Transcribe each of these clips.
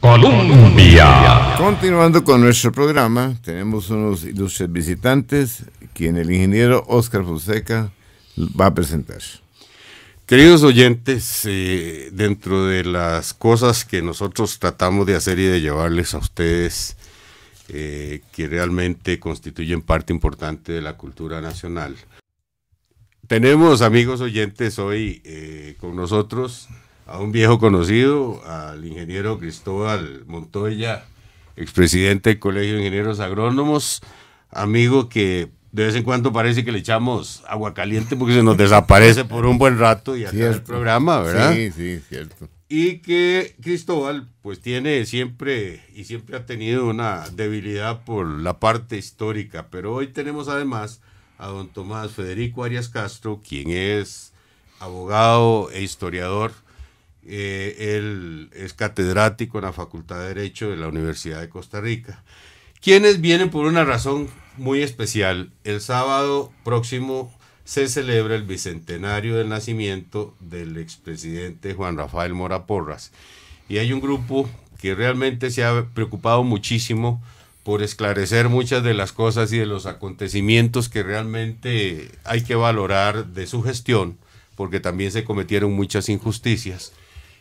Colombia. Continuando con nuestro programa, tenemos unos ilustres visitantes, quien el ingeniero Oscar Fonseca va a presentar. Queridos oyentes, eh, dentro de las cosas que nosotros tratamos de hacer y de llevarles a ustedes, eh, que realmente constituyen parte importante de la cultura nacional, tenemos amigos oyentes hoy eh, con nosotros a un viejo conocido, al ingeniero Cristóbal Montoya, expresidente del Colegio de Ingenieros Agrónomos, amigo que de vez en cuando parece que le echamos agua caliente porque se nos desaparece por un buen rato y acá el programa, ¿verdad? Sí, sí, cierto. Y que Cristóbal pues tiene siempre y siempre ha tenido una debilidad por la parte histórica, pero hoy tenemos además a don Tomás Federico Arias Castro, quien es abogado e historiador eh, él es catedrático en la Facultad de Derecho de la Universidad de Costa Rica. Quienes vienen por una razón muy especial. El sábado próximo se celebra el bicentenario del nacimiento del expresidente Juan Rafael Mora Porras. Y hay un grupo que realmente se ha preocupado muchísimo por esclarecer muchas de las cosas y de los acontecimientos que realmente hay que valorar de su gestión, porque también se cometieron muchas injusticias.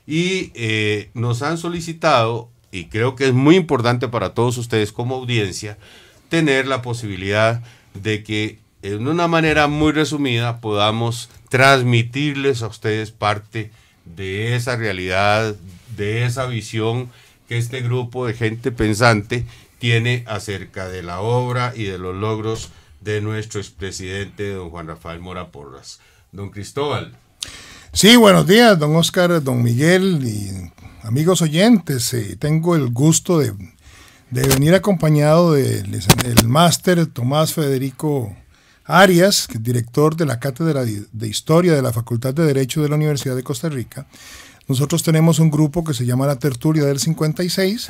Y eh, nos han solicitado, y creo que es muy importante para todos ustedes como audiencia, tener la posibilidad de que en una manera muy resumida podamos transmitirles a ustedes parte de esa realidad, de esa visión que este grupo de gente pensante tiene acerca de la obra y de los logros de nuestro expresidente don Juan Rafael Mora Porras. Don Cristóbal, Sí, buenos días, don Oscar, don Miguel y amigos oyentes. Eh, tengo el gusto de, venir acompañado del el máster Tomás Federico Arias, director de la Cátedra de Historia de la Facultad de Derecho de la Universidad de Costa Rica. Nosotros tenemos un grupo que se llama La Tertulia del 56,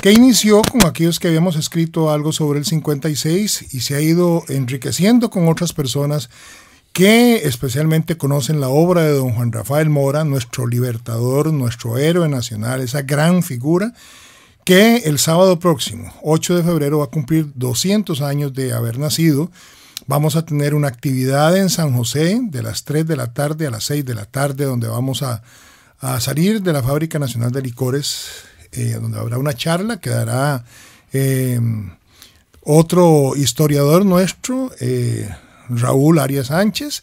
que inició con aquellos que habíamos escrito algo sobre el 56 y se ha ido enriqueciendo con otras personas que especialmente conocen la obra de don Juan Rafael Mora, nuestro libertador, nuestro héroe nacional, esa gran figura que el sábado próximo, 8 de febrero, va a cumplir 200 años de haber nacido. Vamos a tener una actividad en San José de las 3 de la tarde a las 6 de la tarde, donde vamos a, salir de la Fábrica Nacional de Licores, eh, donde habrá una charla que dará eh, otro historiador nuestro. Eh, Raúl Arias Sánchez.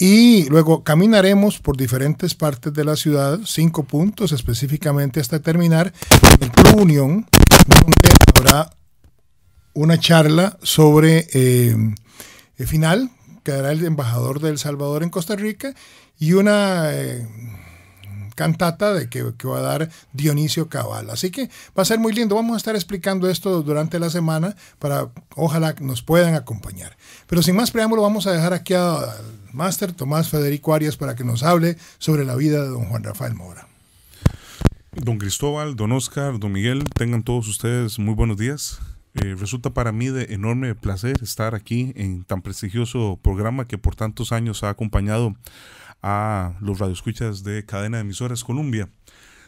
Y luego caminaremos por diferentes partes de la ciudad, cinco puntos específicamente hasta terminar el Club Unión, habrá una charla sobre el eh, eh, final, que hará el embajador de El Salvador en Costa Rica, y una eh, cantata de que, va a dar Dionisio Cabal. Así que va a ser muy lindo. Vamos a estar explicando esto durante la semana para ojalá nos puedan acompañar. Pero sin más preámbulo, vamos a dejar aquí al máster Tomás Federico Arias para que nos hable sobre la vida de don Juan Rafael Mora. Don Cristóbal, don Oscar, don Miguel, tengan todos ustedes muy buenos días. Eh, resulta para mí de enorme placer estar aquí en tan prestigioso programa que por tantos años ha acompañado a los radioescuchas de cadena de emisoras Colombia.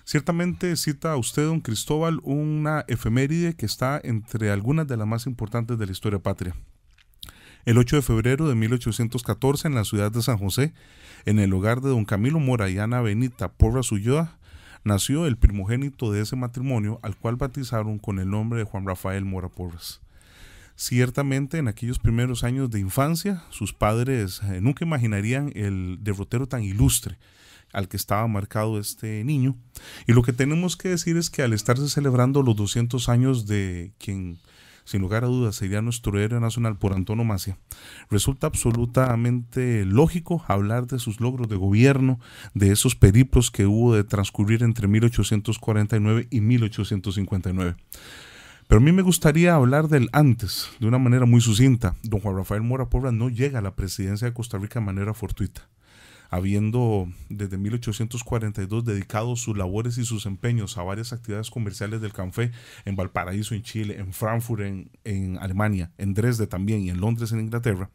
Ciertamente cita a usted, don Cristóbal, una efeméride que está entre algunas de las más importantes de la historia patria. El 8 de febrero de 1814, en la ciudad de San José, en el hogar de don Camilo Mora y Ana Benita Porras Ulloa, nació el primogénito de ese matrimonio, al cual bautizaron con el nombre de Juan Rafael Mora Porras. Ciertamente en aquellos primeros años de infancia, sus padres eh, nunca imaginarían el derrotero tan ilustre al que estaba marcado este niño. Y lo que tenemos que decir es que al estarse celebrando los 200 años de quien, sin lugar a dudas, sería nuestro héroe nacional por antonomasia, resulta absolutamente lógico hablar de sus logros de gobierno, de esos periplos que hubo de transcurrir entre 1849 y 1859. Pero a mí me gustaría hablar del antes, de una manera muy sucinta. Don Juan Rafael Mora Porra no llega a la presidencia de Costa Rica de manera fortuita, habiendo desde 1842 dedicado sus labores y sus empeños a varias actividades comerciales del café en Valparaíso, en Chile, en Frankfurt, en, en Alemania, en Dresde también y en Londres, en Inglaterra.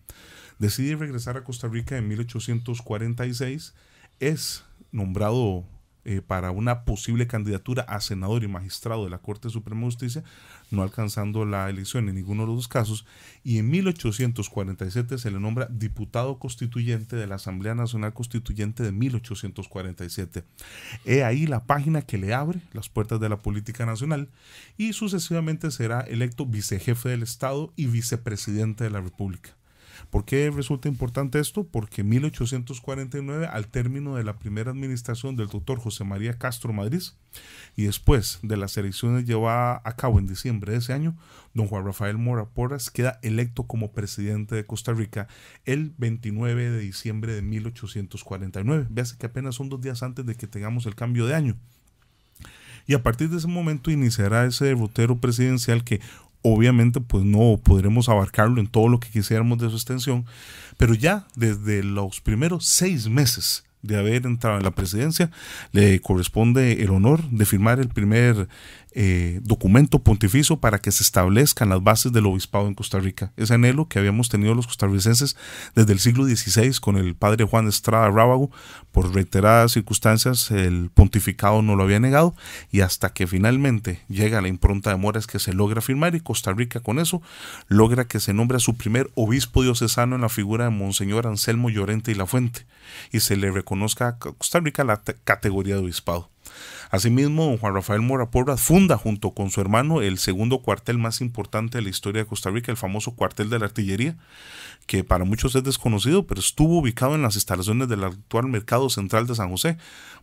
Decide regresar a Costa Rica en 1846. Es nombrado eh, para una posible candidatura a senador y magistrado de la Corte Suprema de Justicia, no alcanzando la elección en ninguno de los dos casos, y en 1847 se le nombra diputado constituyente de la Asamblea Nacional Constituyente de 1847. He ahí la página que le abre las puertas de la política nacional y sucesivamente será electo vicejefe del Estado y vicepresidente de la República. ¿Por qué resulta importante esto? Porque en 1849, al término de la primera administración del doctor José María Castro Madrid, y después de las elecciones llevadas a cabo en diciembre de ese año, don Juan Rafael Mora Porras queda electo como presidente de Costa Rica el 29 de diciembre de 1849. Véase que apenas son dos días antes de que tengamos el cambio de año. Y a partir de ese momento iniciará ese derrotero presidencial que Obviamente, pues no podremos abarcarlo en todo lo que quisiéramos de su extensión, pero ya desde los primeros seis meses de haber entrado en la presidencia, le corresponde el honor de firmar el primer eh, documento pontificio para que se establezcan las bases del obispado en Costa Rica. Ese anhelo que habíamos tenido los costarricenses desde el siglo XVI con el padre Juan Estrada Rábago, por reiteradas circunstancias el pontificado no lo había negado y hasta que finalmente llega la impronta de es que se logra firmar y Costa Rica con eso logra que se nombre a su primer obispo diocesano en la figura de Monseñor Anselmo Llorente y La Fuente y se le reconozca a Costa Rica la categoría de obispado. Asimismo, Juan Rafael Mora Porras funda junto con su hermano el segundo cuartel más importante de la historia de Costa Rica, el famoso cuartel de la artillería, que para muchos es desconocido, pero estuvo ubicado en las instalaciones del actual Mercado Central de San José.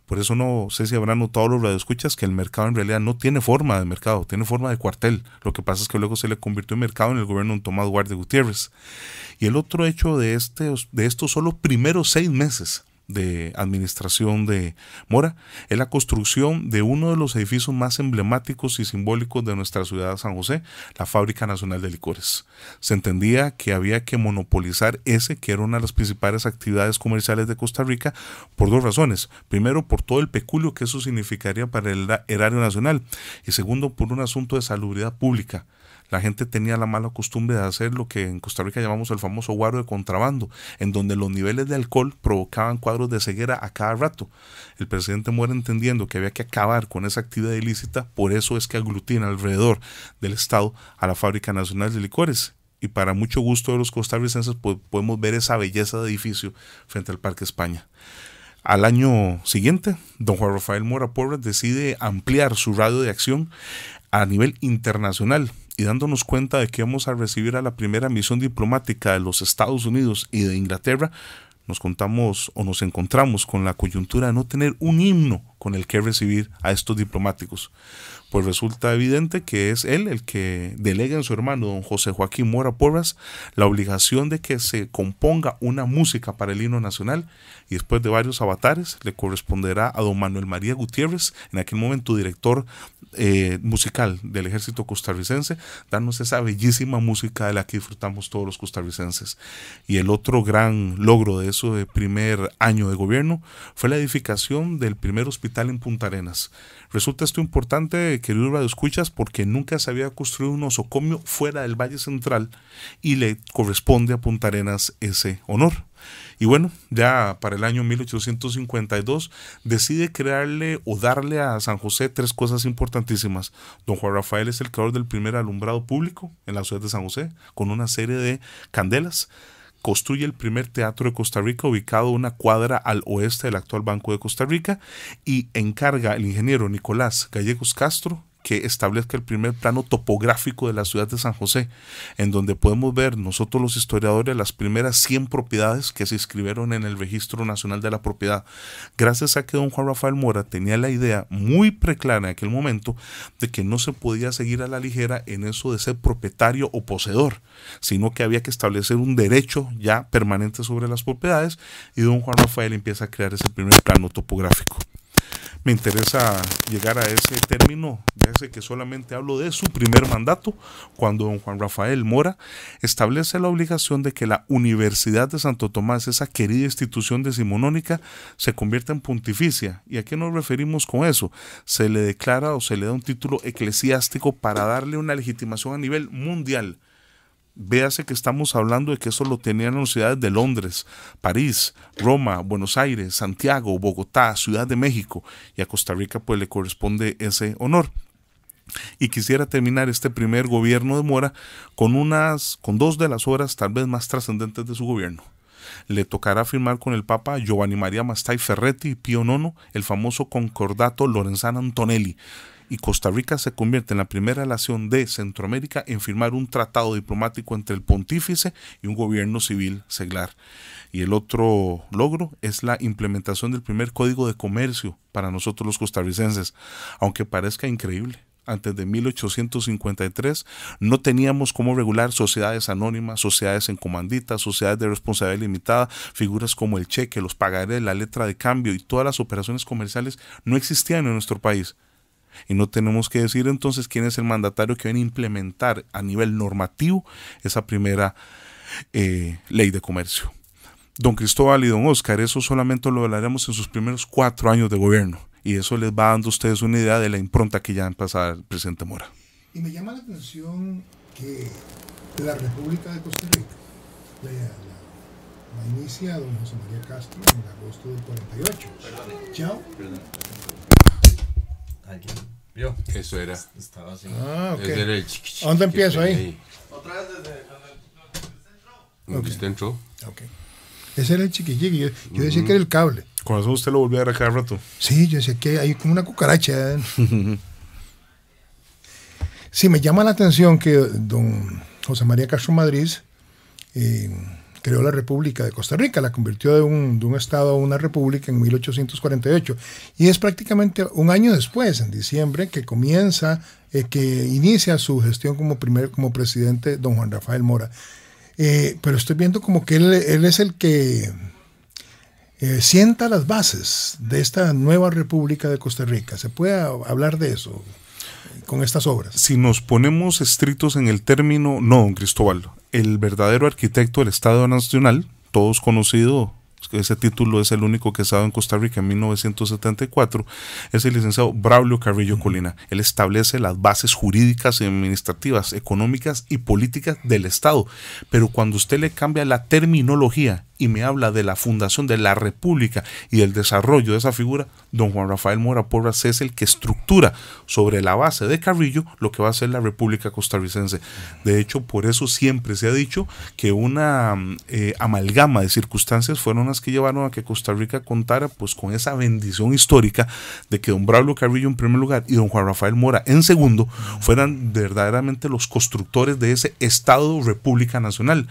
Por eso no sé si habrán notado los radioescuchas que el mercado en realidad no tiene forma de mercado, tiene forma de cuartel. Lo que pasa es que luego se le convirtió en mercado en el gobierno de Tomás Guardia Gutiérrez. Y el otro hecho de, este, de estos solo primeros seis meses de administración de Mora es la construcción de uno de los edificios más emblemáticos y simbólicos de nuestra ciudad de San José, la Fábrica Nacional de Licores. Se entendía que había que monopolizar ese, que era una de las principales actividades comerciales de Costa Rica, por dos razones. Primero, por todo el peculio que eso significaría para el erario nacional y segundo, por un asunto de salubridad pública la gente tenía la mala costumbre de hacer lo que en Costa Rica llamamos el famoso guaro de contrabando, en donde los niveles de alcohol provocaban cuadros de ceguera a cada rato. El presidente muere entendiendo que había que acabar con esa actividad ilícita, por eso es que aglutina alrededor del Estado a la Fábrica Nacional de Licores y para mucho gusto de los costarricenses pues, podemos ver esa belleza de edificio frente al Parque España. Al año siguiente, don Juan Rafael Mora Porras decide ampliar su radio de acción a nivel internacional y dándonos cuenta de que vamos a recibir a la primera misión diplomática de los Estados Unidos y de Inglaterra, nos contamos o nos encontramos con la coyuntura de no tener un himno con el que recibir a estos diplomáticos pues resulta evidente que es él el que delega en su hermano, don José Joaquín Mora Porras, la obligación de que se componga una música para el himno nacional y después de varios avatares le corresponderá a don Manuel María Gutiérrez, en aquel momento director eh, musical del ejército costarricense, darnos esa bellísima música de la que disfrutamos todos los costarricenses. Y el otro gran logro de ese primer año de gobierno fue la edificación del primer hospital en Punta Arenas. Resulta esto importante, querido de escuchas, porque nunca se había construido un osocomio fuera del Valle Central y le corresponde a Punta Arenas ese honor. Y bueno, ya para el año 1852 decide crearle o darle a San José tres cosas importantísimas. Don Juan Rafael es el creador del primer alumbrado público en la ciudad de San José, con una serie de candelas construye el primer teatro de Costa Rica ubicado una cuadra al oeste del actual Banco de Costa Rica y encarga el ingeniero Nicolás Gallegos Castro que establezca el primer plano topográfico de la ciudad de San José, en donde podemos ver nosotros los historiadores las primeras 100 propiedades que se inscribieron en el Registro Nacional de la Propiedad, gracias a que don Juan Rafael Mora tenía la idea muy preclara en aquel momento de que no se podía seguir a la ligera en eso de ser propietario o poseedor, sino que había que establecer un derecho ya permanente sobre las propiedades y don Juan Rafael empieza a crear ese primer plano topográfico me interesa llegar a ese término, ya sé que solamente hablo de su primer mandato, cuando don Juan Rafael Mora establece la obligación de que la Universidad de Santo Tomás, esa querida institución decimonónica, se convierta en pontificia. ¿Y a qué nos referimos con eso? Se le declara o se le da un título eclesiástico para darle una legitimación a nivel mundial. Véase que estamos hablando de que eso lo tenían las ciudades de Londres, París, Roma, Buenos Aires, Santiago, Bogotá, Ciudad de México y a Costa Rica pues le corresponde ese honor. Y quisiera terminar este primer gobierno de Mora con unas con dos de las obras tal vez más trascendentes de su gobierno. Le tocará firmar con el Papa Giovanni María Mastai Ferretti y Pío IX el famoso concordato Lorenzano Antonelli, y Costa Rica se convierte en la primera nación de Centroamérica en firmar un tratado diplomático entre el pontífice y un gobierno civil seglar. Y el otro logro es la implementación del primer código de comercio para nosotros los costarricenses, aunque parezca increíble antes de 1853, no teníamos cómo regular sociedades anónimas, sociedades en comandita, sociedades de responsabilidad limitada, figuras como el cheque, los pagarés, la letra de cambio y todas las operaciones comerciales no existían en nuestro país. Y no tenemos que decir entonces quién es el mandatario que va a implementar a nivel normativo esa primera eh, ley de comercio. Don Cristóbal y don Oscar, eso solamente lo hablaremos en sus primeros cuatro años de gobierno. Y eso les va dando a ustedes una idea de la impronta que ya han pasado el presidente Mora. Y me llama la atención que la República de Costa Rica la, inicia don José María Castro en agosto del 48. Chao alguien vio. Eso era. Estaba así. Ah, ok. ¿Dónde empiezo ahí? Otra vez desde el, centro. Ok. Ese era el chiquillique. Yo, decía que era el cable. Con eso usted lo volvió a ver cada rato. Sí, yo decía que hay como una cucaracha. sí, me llama la atención que don José María Castro Madrid eh, creó la República de Costa Rica, la convirtió de un, Estado a una República en 1848. Y es prácticamente un año después, en diciembre, que comienza, eh, que inicia su gestión como, primer, como presidente don Juan Rafael Mora. Eh, pero estoy viendo como que él, es el que eh, sienta las bases de esta nueva República de Costa Rica. ¿Se puede hablar de eso? con estas obras? Si nos ponemos estrictos en el término, no, don Cristóbal, el verdadero arquitecto del Estado Nacional, todos conocido, ese título es el único que se ha dado en Costa Rica en 1974, es el licenciado Braulio Carrillo Colina. Él establece las bases jurídicas, administrativas, económicas y políticas del Estado. Pero cuando usted le cambia la terminología y me habla de la fundación de la República y del desarrollo de esa figura, don Juan Rafael Mora Porras es el que estructura sobre la base de Carrillo lo que va a ser la República Costarricense. De hecho, por eso siempre se ha dicho que una mm, eh, amalgama de circunstancias fueron las que llevaron a que Costa Rica contara pues con esa bendición histórica de que don Braulio Carrillo en primer lugar y don Juan Rafael Mora en segundo fueran verdaderamente los constructores de ese Estado República Nacional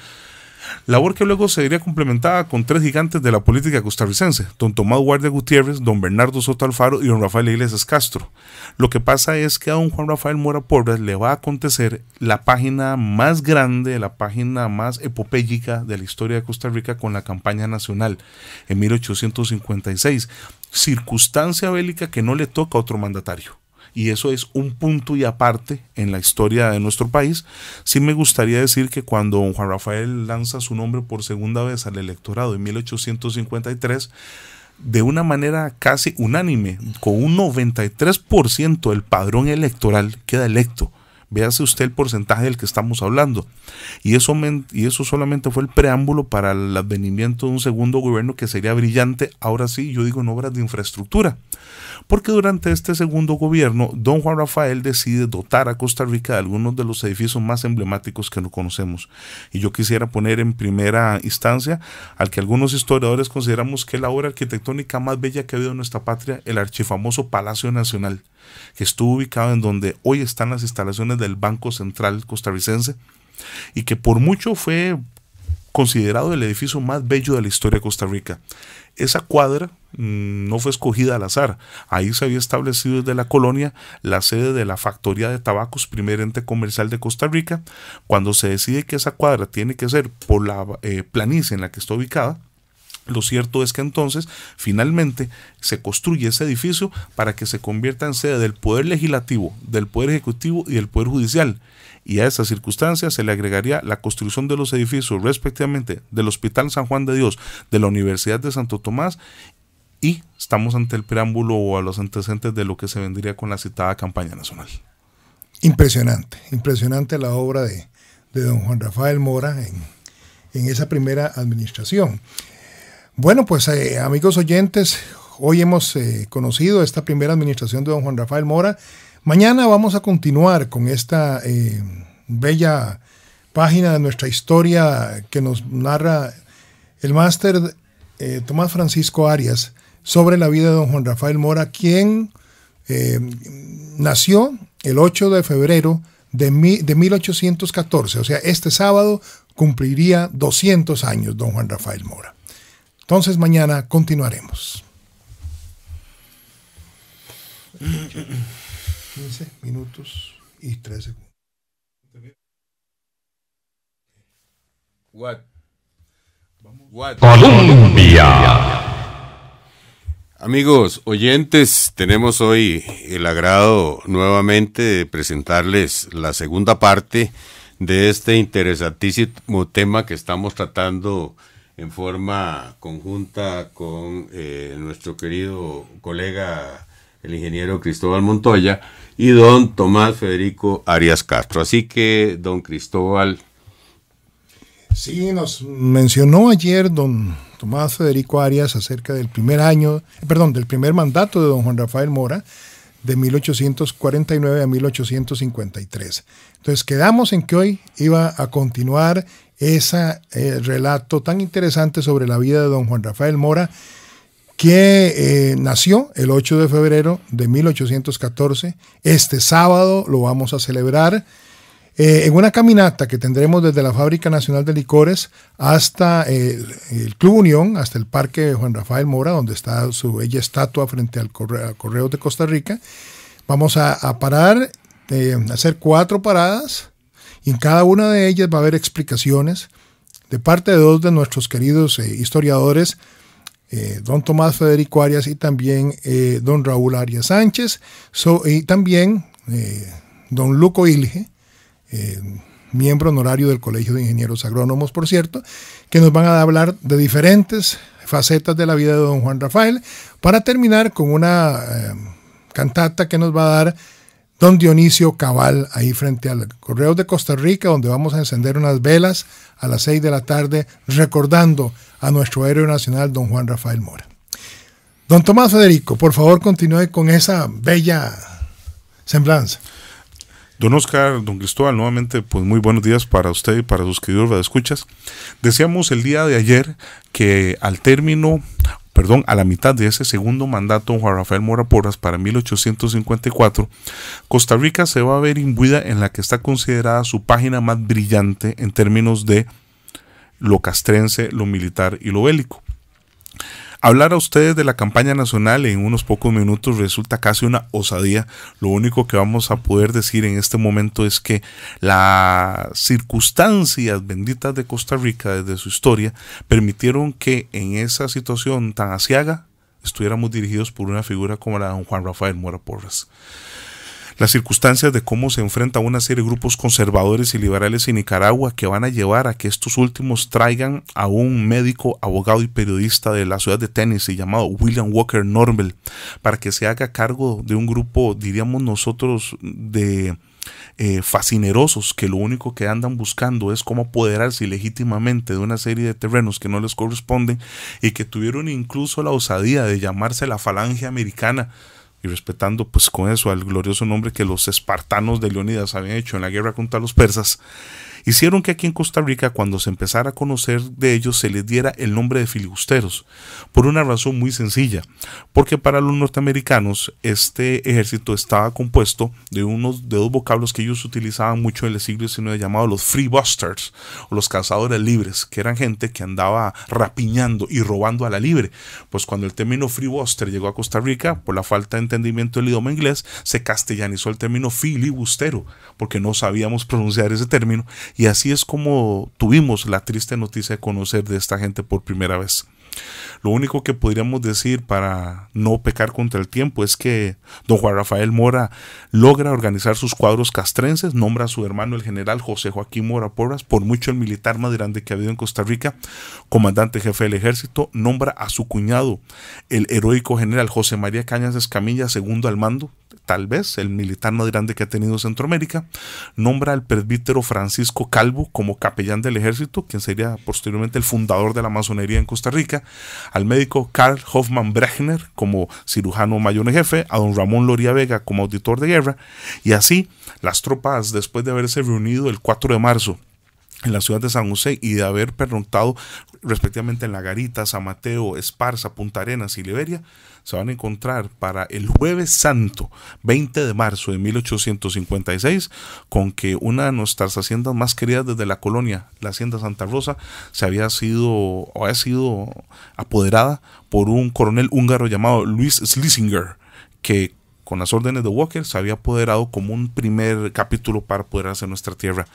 labor que luego se sería complementada con tres gigantes de la política costarricense, don Tomás Guardia Gutiérrez, don Bernardo Soto Alfaro y don Rafael Iglesias Castro. Lo que pasa es que a don Juan Rafael Mora Porras le va a acontecer la página más grande, la página más epopeyica de la historia de Costa Rica con la campaña nacional en 1856, circunstancia bélica que no le toca a otro mandatario y eso es un punto y aparte en la historia de nuestro país. Sí me gustaría decir que cuando Juan Rafael lanza su nombre por segunda vez al electorado en 1853, de una manera casi unánime, con un 93% del padrón electoral queda electo. Véase usted el porcentaje del que estamos hablando. Y eso, y eso solamente fue el preámbulo para el advenimiento de un segundo gobierno que sería brillante, ahora sí, yo digo en obras de infraestructura porque durante este segundo gobierno, don Juan Rafael decide dotar a Costa Rica de algunos de los edificios más emblemáticos que no conocemos. Y yo quisiera poner en primera instancia al que algunos historiadores consideramos que es la obra arquitectónica más bella que ha habido en nuestra patria, el archifamoso Palacio Nacional, que estuvo ubicado en donde hoy están las instalaciones del Banco Central Costarricense y que por mucho fue considerado el edificio más bello de la historia de Costa Rica. Esa cuadra mm, no fue escogida al azar. Ahí se había establecido desde la colonia la sede de la factoría de tabacos, primer ente comercial de Costa Rica. Cuando se decide que esa cuadra tiene que ser por la eh, planicie en la que está ubicada, lo cierto es que entonces finalmente se construye ese edificio para que se convierta en sede del Poder Legislativo, del Poder Ejecutivo y del Poder Judicial y a esas circunstancias se le agregaría la construcción de los edificios respectivamente del Hospital San Juan de Dios, de la Universidad de Santo Tomás y estamos ante el preámbulo o a los antecedentes de lo que se vendría con la citada campaña nacional. Impresionante, impresionante la obra de, don Juan Rafael Mora en, esa primera administración. Bueno, pues eh, amigos oyentes, hoy hemos eh, conocido esta primera administración de don Juan Rafael Mora Mañana vamos a continuar con esta eh, bella página de nuestra historia que nos narra el máster eh, Tomás Francisco Arias sobre la vida de don Juan Rafael Mora, quien eh, nació el 8 de febrero de, de 1814, o sea, este sábado cumpliría 200 años don Juan Rafael Mora. Entonces mañana continuaremos. 15 minutos y 3 segundos. What? What? Amigos, oyentes, tenemos hoy el agrado nuevamente de presentarles la segunda parte de este interesantísimo tema que estamos tratando en forma conjunta con eh, nuestro querido colega el ingeniero Cristóbal Montoya y don Tomás Federico Arias Castro. Así que, don Cristóbal. Sí, nos mencionó ayer don Tomás Federico Arias acerca del primer año, eh, perdón, del primer mandato de don Juan Rafael Mora de 1849 a 1853. Entonces quedamos en que hoy iba a continuar ese eh, relato tan interesante sobre la vida de don Juan Rafael Mora que eh, nació el 8 de febrero de 1814. Este sábado lo vamos a celebrar eh, en una caminata que tendremos desde la Fábrica Nacional de Licores hasta eh, el, Club Unión, hasta el Parque Juan Rafael Mora, donde está su bella estatua frente al Correo, de Costa Rica. Vamos a, parar, eh, hacer cuatro paradas y en cada una de ellas va a haber explicaciones de parte de dos de nuestros queridos historiadores eh, don Tomás Federico Arias y también eh, don Raúl Arias Sánchez, y también eh, don Luco Ilge, miembro honorario del Colegio de Ingenieros Agrónomos, por cierto, que nos van a hablar de diferentes facetas de la vida de don Juan Rafael, para terminar con una cantata que nos va a dar Don Dionisio Cabal, ahí frente al Correo de Costa Rica, donde vamos a encender unas velas a las 6 de la tarde, recordando a nuestro héroe nacional, don Juan Rafael Mora. Don Tomás Federico, por favor, continúe con esa bella semblanza. Don Oscar, don Cristóbal, nuevamente, pues muy buenos días para usted y para sus queridos escuchas. Decíamos el día de ayer que al término perdón, a la mitad de ese segundo mandato Juan Rafael Mora Porras para 1854, Costa Rica se va a ver imbuida en la que está considerada su página más brillante en términos de lo castrense, lo militar y lo bélico. Hablar a ustedes de la campaña nacional en unos pocos minutos resulta casi una osadía. Lo único que vamos a poder decir en este momento es que las circunstancias benditas de Costa Rica desde su historia permitieron que en esa situación tan asiaga estuviéramos dirigidos por una figura como la de don Juan Rafael Mora Porras las circunstancias de cómo se enfrenta una serie de grupos conservadores y liberales en Nicaragua que van a llevar a que estos últimos traigan a un médico, abogado y periodista de la ciudad de Tennessee llamado William Walker Normal para que se haga cargo de un grupo, diríamos nosotros, de eh, fascinerosos que lo único que andan buscando es cómo apoderarse legítimamente de una serie de terrenos que no les corresponden y que tuvieron incluso la osadía de llamarse la falange americana y respetando pues con eso al glorioso nombre que los espartanos de Leonidas habían hecho en la guerra contra los persas, hicieron que aquí en Costa Rica, cuando se empezara a conocer de ellos, se les diera el nombre de filibusteros, por una razón muy sencilla, porque para los norteamericanos este ejército estaba compuesto de unos de dos vocablos que ellos utilizaban mucho en el siglo XIX llamados los freebusters o los cazadores libres, que eran gente que andaba rapiñando y robando a la libre. Pues cuando el término freebuster llegó a Costa Rica, por la falta de entendimiento del idioma inglés, se castellanizó el término filibustero, porque no sabíamos pronunciar ese término, y así es como tuvimos la triste noticia de conocer de esta gente por primera vez. Lo único que podríamos decir para no pecar contra el tiempo es que don Juan Rafael Mora logra organizar sus cuadros castrenses, nombra a su hermano el general José Joaquín Mora Porras, por mucho el militar más grande que ha habido en Costa Rica, comandante jefe del ejército, nombra a su cuñado, el heroico general José María Cañas Escamilla, segundo al mando, tal vez el militar más grande que ha tenido Centroamérica, nombra al presbítero Francisco Calvo como capellán del ejército, quien sería posteriormente el fundador de la masonería en Costa Rica, al médico Karl Hoffmann Brechner como cirujano mayor en jefe, a don Ramón Loria Vega como auditor de guerra, y así las tropas, después de haberse reunido el 4 de marzo en la ciudad de San José y de haber pernoctado respectivamente en La Garita, San Mateo, Esparza, Punta Arenas y Liberia, se van a encontrar para el jueves santo, 20 de marzo de 1856, con que una de nuestras haciendas más queridas desde la colonia, la Hacienda Santa Rosa, se había sido, sido apoderada por un coronel húngaro llamado Luis Schlesinger, que con las órdenes de Walker se había apoderado como un primer capítulo para apoderarse de nuestra tierra.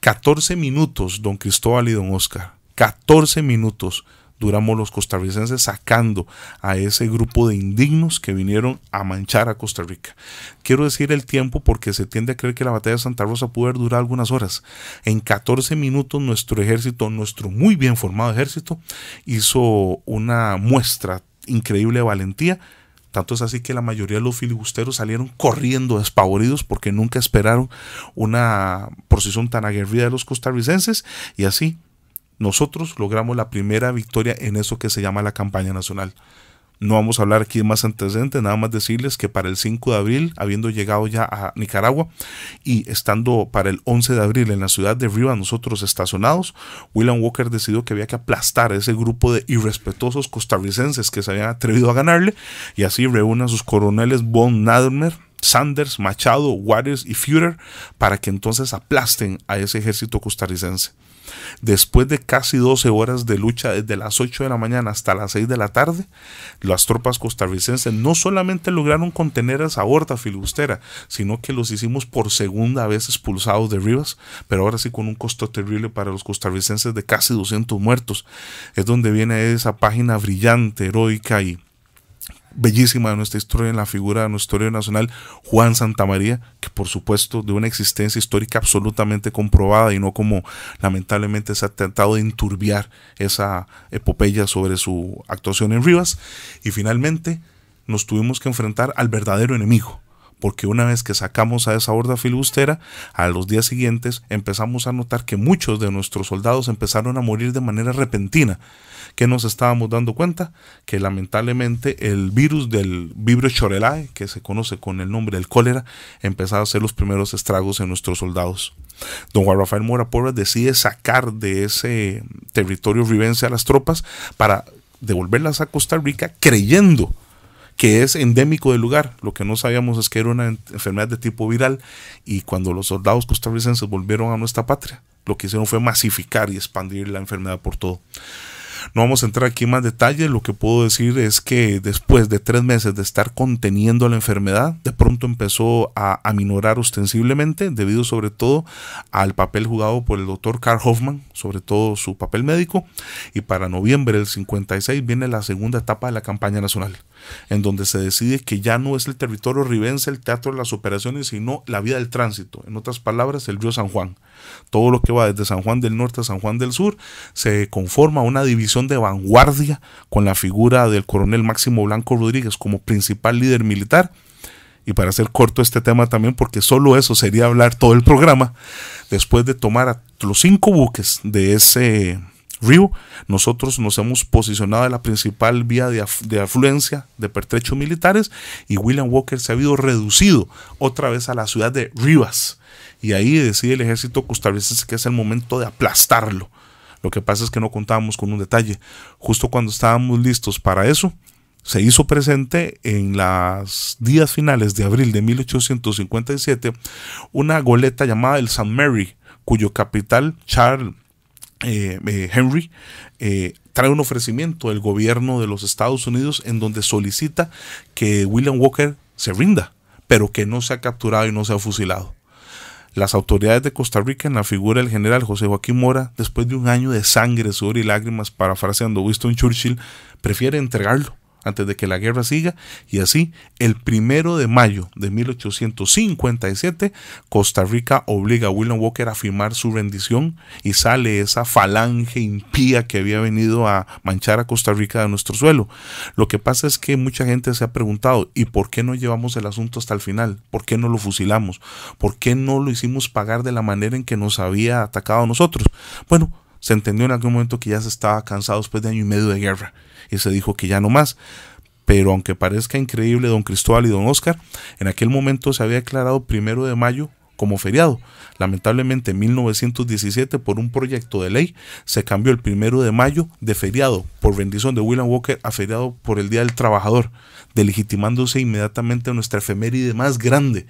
14 minutos, don Cristóbal y don Oscar. 14 minutos duramos los costarricenses sacando a ese grupo de indignos que vinieron a manchar a Costa Rica. Quiero decir el tiempo porque se tiende a creer que la batalla de Santa Rosa pudo durar algunas horas. En 14 minutos nuestro ejército, nuestro muy bien formado ejército, hizo una muestra increíble de valentía. Tanto es así que la mayoría de los filibusteros salieron corriendo despavoridos porque nunca esperaron una procesión tan aguerrida de los costarricenses y así nosotros logramos la primera victoria en eso que se llama la campaña nacional. No vamos a hablar aquí de más antecedentes, nada más decirles que para el 5 de abril, habiendo llegado ya a Nicaragua y estando para el 11 de abril en la ciudad de Riva, nosotros estacionados, William Walker decidió que había que aplastar a ese grupo de irrespetuosos costarricenses que se habían atrevido a ganarle y así reúne a sus coroneles von Nadmer, Sanders, Machado, Waters y Führer para que entonces aplasten a ese ejército costarricense. Después de casi 12 horas de lucha desde las 8 de la mañana hasta las 6 de la tarde, las tropas costarricenses no solamente lograron contener a esa horda filibustera, sino que los hicimos por segunda vez expulsados de Rivas, pero ahora sí con un costo terrible para los costarricenses de casi 200 muertos. Es donde viene esa página brillante, heroica y bellísima de nuestra historia, en la figura de nuestro historia nacional, Juan Santamaría, que por supuesto de una existencia histórica absolutamente comprobada y no como lamentablemente se ha tratado de enturbiar esa epopeya sobre su actuación en Rivas. Y finalmente nos tuvimos que enfrentar al verdadero enemigo, porque una vez que sacamos a esa horda filibustera, a los días siguientes empezamos a notar que muchos de nuestros soldados empezaron a morir de manera repentina, que nos estábamos dando cuenta que lamentablemente el virus del Vibrio Chorelae, que se conoce con el nombre del cólera, empezaba a hacer los primeros estragos en nuestros soldados. Don Juan Rafael Mora Porras decide sacar de ese territorio vivencia a las tropas para devolverlas a Costa Rica creyendo que es endémico del lugar. Lo que no sabíamos es que era una enfermedad de tipo viral y cuando los soldados costarricenses volvieron a nuestra patria, lo que hicieron fue masificar y expandir la enfermedad por todo. No vamos a entrar aquí en más detalle, lo que puedo decir es que después de tres meses de estar conteniendo la enfermedad, de pronto empezó a aminorar ostensiblemente, debido sobre todo al papel jugado por el doctor Carl Hoffman, sobre todo su papel médico, y para noviembre del 56 viene la segunda etapa de la campaña nacional en donde se decide que ya no es el territorio ribense el teatro de las operaciones, sino la vida del tránsito. En otras palabras, el río San Juan. Todo lo que va desde San Juan del Norte a San Juan del Sur se conforma una división de vanguardia con la figura del coronel Máximo Blanco Rodríguez como principal líder militar y para hacer corto este tema también, porque solo eso sería hablar todo el programa, después de tomar los cinco buques de ese Río, nosotros nos hemos posicionado en la principal vía de, afluencia de pertrechos militares y William Walker se ha habido reducido otra vez a la ciudad de Rivas. Y ahí decide el ejército costarricense que es el momento de aplastarlo. Lo que pasa es que no contábamos con un detalle. Justo cuando estábamos listos para eso, se hizo presente en las días finales de abril de 1857 una goleta llamada el San Mary, cuyo capital Charles eh, eh, Henry, eh, trae un ofrecimiento del gobierno de los Estados Unidos en donde solicita que William Walker se rinda, pero que no sea capturado y no sea fusilado. Las autoridades de Costa Rica, en la figura del general José Joaquín Mora, después de un año de sangre, sudor y lágrimas, parafraseando Winston Churchill, prefiere entregarlo antes de que la guerra siga, y así el primero de mayo de 1857 Costa Rica obliga a William Walker a firmar su rendición y sale esa falange impía que había venido a manchar a Costa Rica de nuestro suelo. Lo que pasa es que mucha gente se ha preguntado, ¿y por qué no llevamos el asunto hasta el final? ¿Por qué no lo fusilamos? ¿Por qué no lo hicimos pagar de la manera en que nos había atacado a nosotros? Bueno, se entendió en algún momento que ya se estaba cansado después de año y medio de guerra y se dijo que ya no más. Pero aunque parezca increíble, don Cristóbal y don Oscar, en aquel momento se había declarado primero de mayo como feriado. Lamentablemente en 1917 por un proyecto de ley se cambió el primero de mayo de feriado por bendición de William Walker a feriado por el Día del Trabajador, delegitimándose inmediatamente nuestra efeméride más grande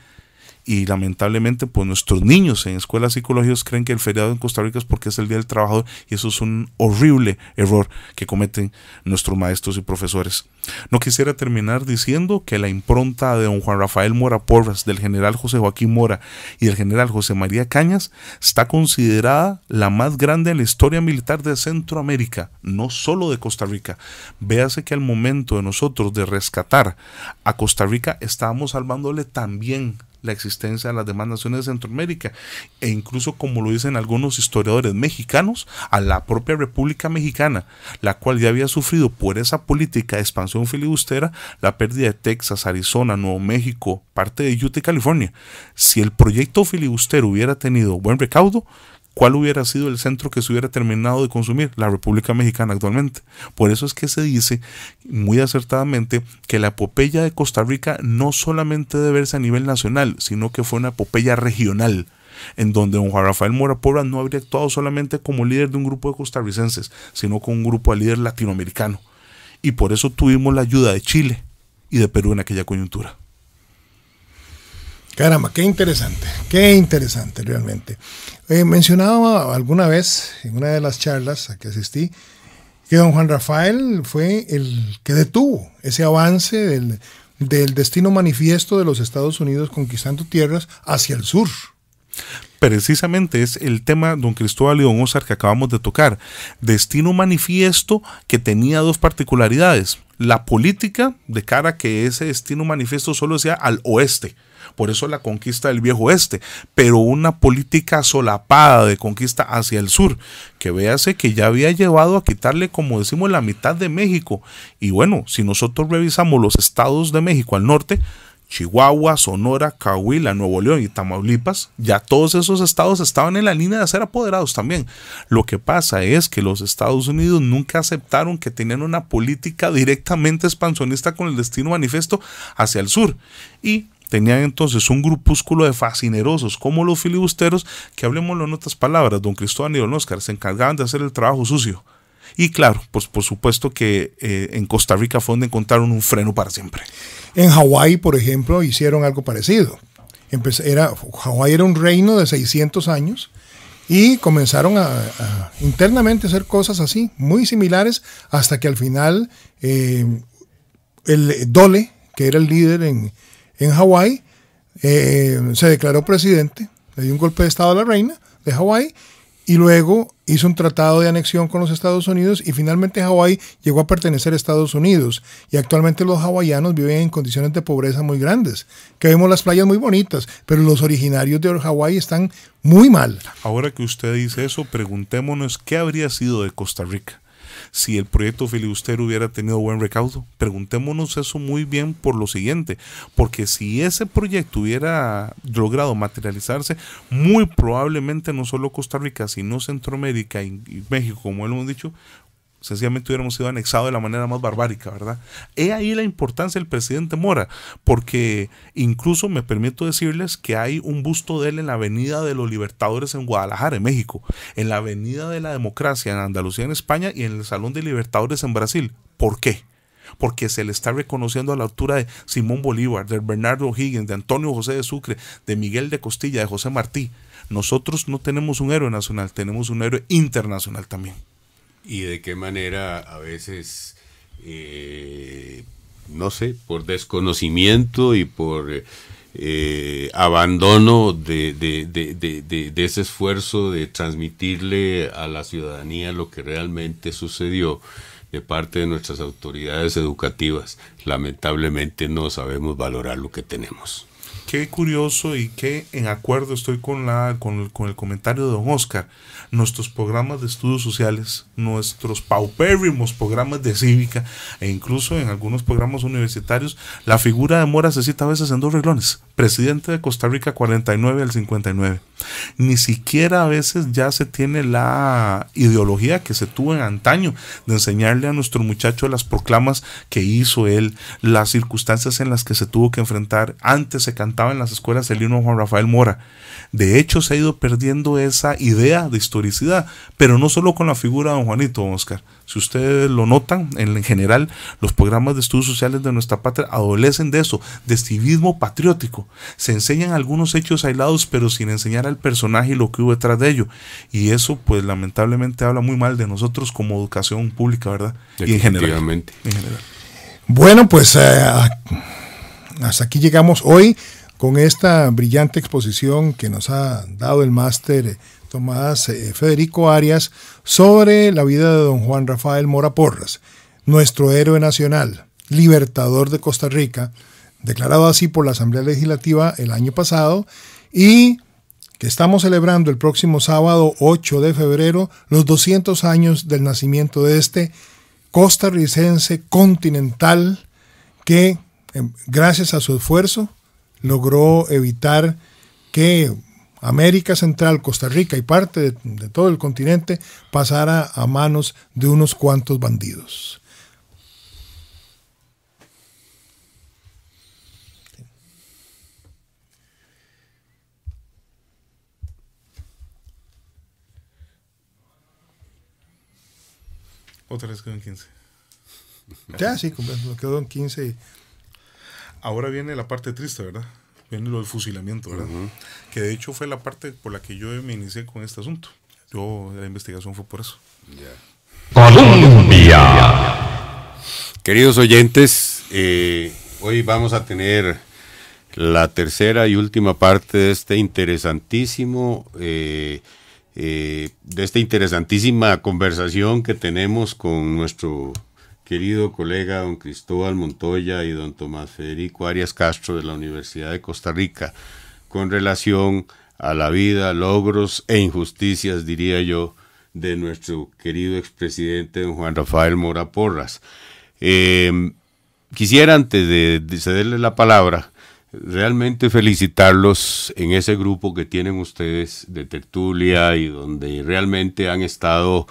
y lamentablemente pues nuestros niños en escuelas psicológicas creen que el feriado en Costa Rica es porque es el Día del Trabajador y eso es un horrible error que cometen nuestros maestros y profesores. No quisiera terminar diciendo que la impronta de don Juan Rafael Mora Porras, del general José Joaquín Mora y del general José María Cañas está considerada la más grande en la historia militar de Centroamérica, no solo de Costa Rica. Véase que al momento de nosotros de rescatar a Costa Rica estábamos salvándole también la existencia de las demás naciones de Centroamérica e incluso como lo dicen algunos historiadores mexicanos a la propia República Mexicana, la cual ya había sufrido por esa política de expansión filibustera la pérdida de Texas, Arizona, Nuevo México, parte de Utah y California. Si el proyecto filibustero hubiera tenido buen recaudo, ¿cuál hubiera sido el centro que se hubiera terminado de consumir? La República Mexicana actualmente. Por eso es que se dice muy acertadamente que la epopeya de Costa Rica no solamente debe verse a nivel nacional, sino que fue una epopeya regional en donde don Juan Rafael Mora Porras no habría actuado solamente como líder de un grupo de costarricenses, sino como un grupo de líder latinoamericano. Y por eso tuvimos la ayuda de Chile y de Perú en aquella coyuntura. Caramba, qué interesante, qué interesante realmente. He eh, mencionaba alguna vez en una de las charlas a que asistí que don Juan Rafael fue el que detuvo ese avance del, destino manifiesto de los Estados Unidos conquistando tierras hacia el sur. Precisamente es el tema, don Cristóbal y don que acabamos de tocar. Destino manifiesto que tenía dos particularidades. La política, de cara a que ese destino manifiesto solo sea al oeste por eso la conquista del viejo oeste, pero una política solapada de conquista hacia el sur, que véase que ya había llevado a quitarle, como decimos, la mitad de México. Y bueno, si nosotros revisamos los estados de México al norte, Chihuahua, Sonora, Cahuila, Nuevo León y Tamaulipas, ya todos esos estados estaban en la línea de ser apoderados también. Lo que pasa es que los Estados Unidos nunca aceptaron que tenían una política directamente expansionista con el destino manifiesto hacia el sur. Y tenían entonces un grupúsculo de fascinerosos como los filibusteros, que hablemos en otras palabras, don Cristóbal y don Oscar se encargaban de hacer el trabajo sucio. Y claro, pues por supuesto que eh, en Costa Rica fue donde encontraron un freno para siempre. En Hawái, por ejemplo, hicieron algo parecido. era, Hawái era un reino de 600 años y comenzaron a, a, internamente hacer cosas así, muy similares, hasta que al final eh, el Dole, que era el líder en, en Hawái, eh, se declaró presidente, le dio un golpe de Estado a la reina de Hawái y luego hizo un tratado de anexión con los Estados Unidos y finalmente Hawái llegó a pertenecer a Estados Unidos y actualmente los hawaianos viven en condiciones de pobreza muy grandes, que vemos las playas muy bonitas, pero los originarios de Hawái están muy mal. Ahora que usted dice eso, preguntémonos qué habría sido de Costa Rica si el proyecto filibustero hubiera tenido buen recaudo? Preguntémonos eso muy bien por lo siguiente, porque si ese proyecto hubiera logrado materializarse, muy probablemente no solo Costa Rica, sino Centroamérica y, México, como lo hemos dicho, sencillamente hubiéramos sido anexados de la manera más barbárica, ¿verdad? He ahí la importancia del presidente Mora, porque incluso me permito decirles que hay un busto de él en la Avenida de los Libertadores en Guadalajara, en México, en la Avenida de la Democracia en Andalucía, en España, y en el Salón de Libertadores en Brasil. ¿Por qué? porque se le está reconociendo a la altura de Simón Bolívar, de Bernardo O'Higgins, de Antonio José de Sucre, de Miguel de Costilla, de José Martí. Nosotros no tenemos un héroe nacional, tenemos un héroe internacional también y de qué manera a veces, eh, no sé, por desconocimiento y por eh, abandono de, ese esfuerzo de transmitirle a la ciudadanía lo que realmente sucedió de parte de nuestras autoridades educativas. Lamentablemente no sabemos valorar lo que tenemos. Qué curioso y qué en acuerdo estoy con, la, con, con el comentario de don Oscar nuestros programas de estudios sociales, nuestros paupérrimos programas de cívica e incluso en algunos programas universitarios, la figura de Mora se cita a veces en dos reglones, presidente de Costa Rica 49 al 59. Ni siquiera a veces ya se tiene la ideología que se tuvo en antaño de enseñarle a nuestro muchacho las proclamas que hizo él, las circunstancias en las que se tuvo que enfrentar. Antes se cantaba en las escuelas el himno Juan Rafael Mora. De hecho, se ha ido perdiendo esa idea de historia pero no solo con la figura de don Juanito, Oscar. Si ustedes lo notan, en general, los programas de estudios sociales de nuestra patria adolecen de eso, de civismo patriótico. Se enseñan algunos hechos aislados, pero sin enseñar al personaje y lo que hubo detrás de ello. Y eso, pues lamentablemente, habla muy mal de nosotros como educación pública, ¿verdad? Y en general. Bueno, pues eh, hasta aquí llegamos hoy con esta brillante exposición que nos ha dado el máster eh, tomadas eh, Federico Arias sobre la vida de don Juan Rafael Mora Porras, nuestro héroe nacional, libertador de Costa Rica, declarado así por la Asamblea Legislativa el año pasado, y que estamos celebrando el próximo sábado 8 de febrero los 200 años del nacimiento de este costarricense continental que, em, gracias a su esfuerzo, logró evitar que América Central, Costa Rica y parte de, todo el continente pasará a manos de unos cuantos bandidos. Otra vez quedó en 15. Ya, sí, quedó en 15. Ahora viene la parte triste, ¿verdad? viene lo del fusilamiento, ¿verdad? Que de hecho fue la parte por la que yo me inicié con este asunto. Yo, la investigación fue por eso. Yeah. Colombia. Queridos oyentes, eh, hoy vamos a tener la tercera y última parte de este interesantísimo, eh, eh, de esta interesantísima conversación que tenemos con nuestro querido colega don Cristóbal Montoya y don Tomás Federico Arias Castro de la Universidad de Costa Rica con relación a la vida, logros e injusticias, diría yo, de nuestro querido expresidente don Juan Rafael Mora Porras. Em, quisiera antes de cederle la palabra, realmente felicitarlos en ese grupo que tienen ustedes de tertulia y donde realmente han estado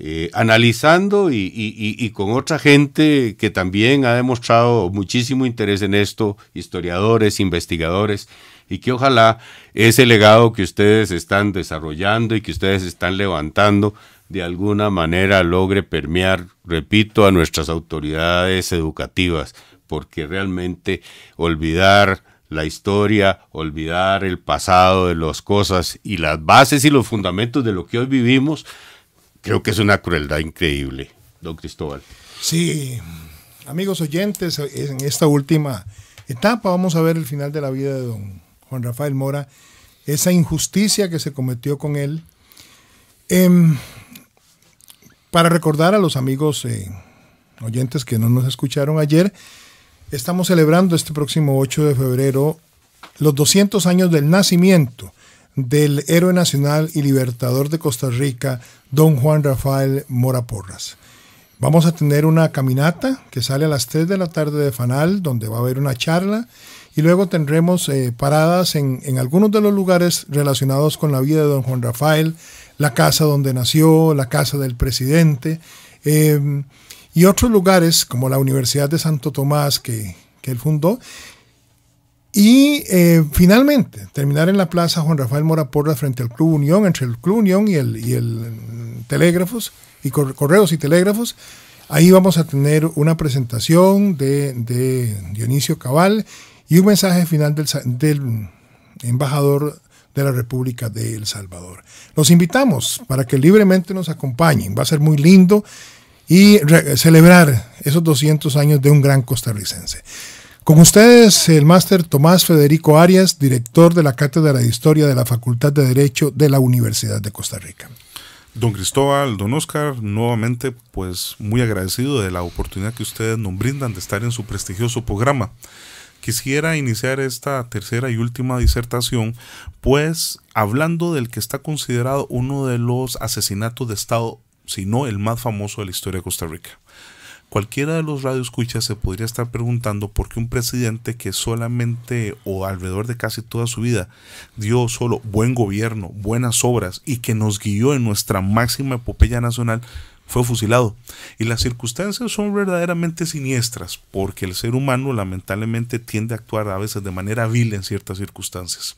eh, analizando y, y, con otra gente que también ha demostrado muchísimo interés en esto, historiadores, investigadores, y que ojalá ese legado que ustedes están desarrollando y que ustedes están levantando de alguna manera logre permear, repito, a nuestras autoridades educativas, porque realmente olvidar la historia, olvidar el pasado de las cosas y las bases y los fundamentos de lo que hoy vivimos, creo que es una crueldad increíble, don Cristóbal. Sí, amigos oyentes, en esta última etapa vamos a ver el final de la vida de don Juan Rafael Mora, esa injusticia que se cometió con él. Em, para recordar a los amigos eh, oyentes que no nos escucharon ayer, estamos celebrando este próximo 8 de febrero los 200 años del nacimiento del héroe nacional y libertador de Costa Rica, don Juan Rafael Moraporras. Vamos a tener una caminata que sale a las 3 de la tarde de Fanal, donde va a haber una charla y luego tendremos eh, paradas en, algunos de los lugares relacionados con la vida de don Juan Rafael, la casa donde nació, la casa del presidente em, y otros lugares como la Universidad de Santo Tomás que, que él fundó y eh, finalmente, terminar en la plaza Juan Rafael Mora Porra frente al Club Unión, entre el Club Unión y el, mm, Telégrafos, y Correos y Telégrafos. Ahí vamos a tener una presentación de, Dionisio Cabal y un mensaje final del, del embajador de la República de El Salvador. Los invitamos para que libremente nos acompañen. Va a ser muy lindo y celebrar esos 200 años de un gran costarricense. Con ustedes, el máster Tomás Federico Arias, director de la Cátedra de Historia de la Facultad de Derecho de la Universidad de Costa Rica. Don Cristóbal, don Oscar, nuevamente pues muy agradecido de la oportunidad que ustedes nos brindan de estar en su prestigioso programa. Quisiera iniciar esta tercera y última disertación pues hablando del que está considerado uno de los asesinatos de Estado, si no el más famoso de la historia de Costa Rica. Cualquiera de los radioescuchas se podría estar preguntando por qué un presidente que solamente o alrededor de casi toda su vida dio solo buen gobierno, buenas obras y que nos guió en nuestra máxima epopeya nacional fue fusilado. Y las circunstancias son verdaderamente siniestras porque el ser humano lamentablemente tiende a actuar a veces de manera vil en ciertas circunstancias.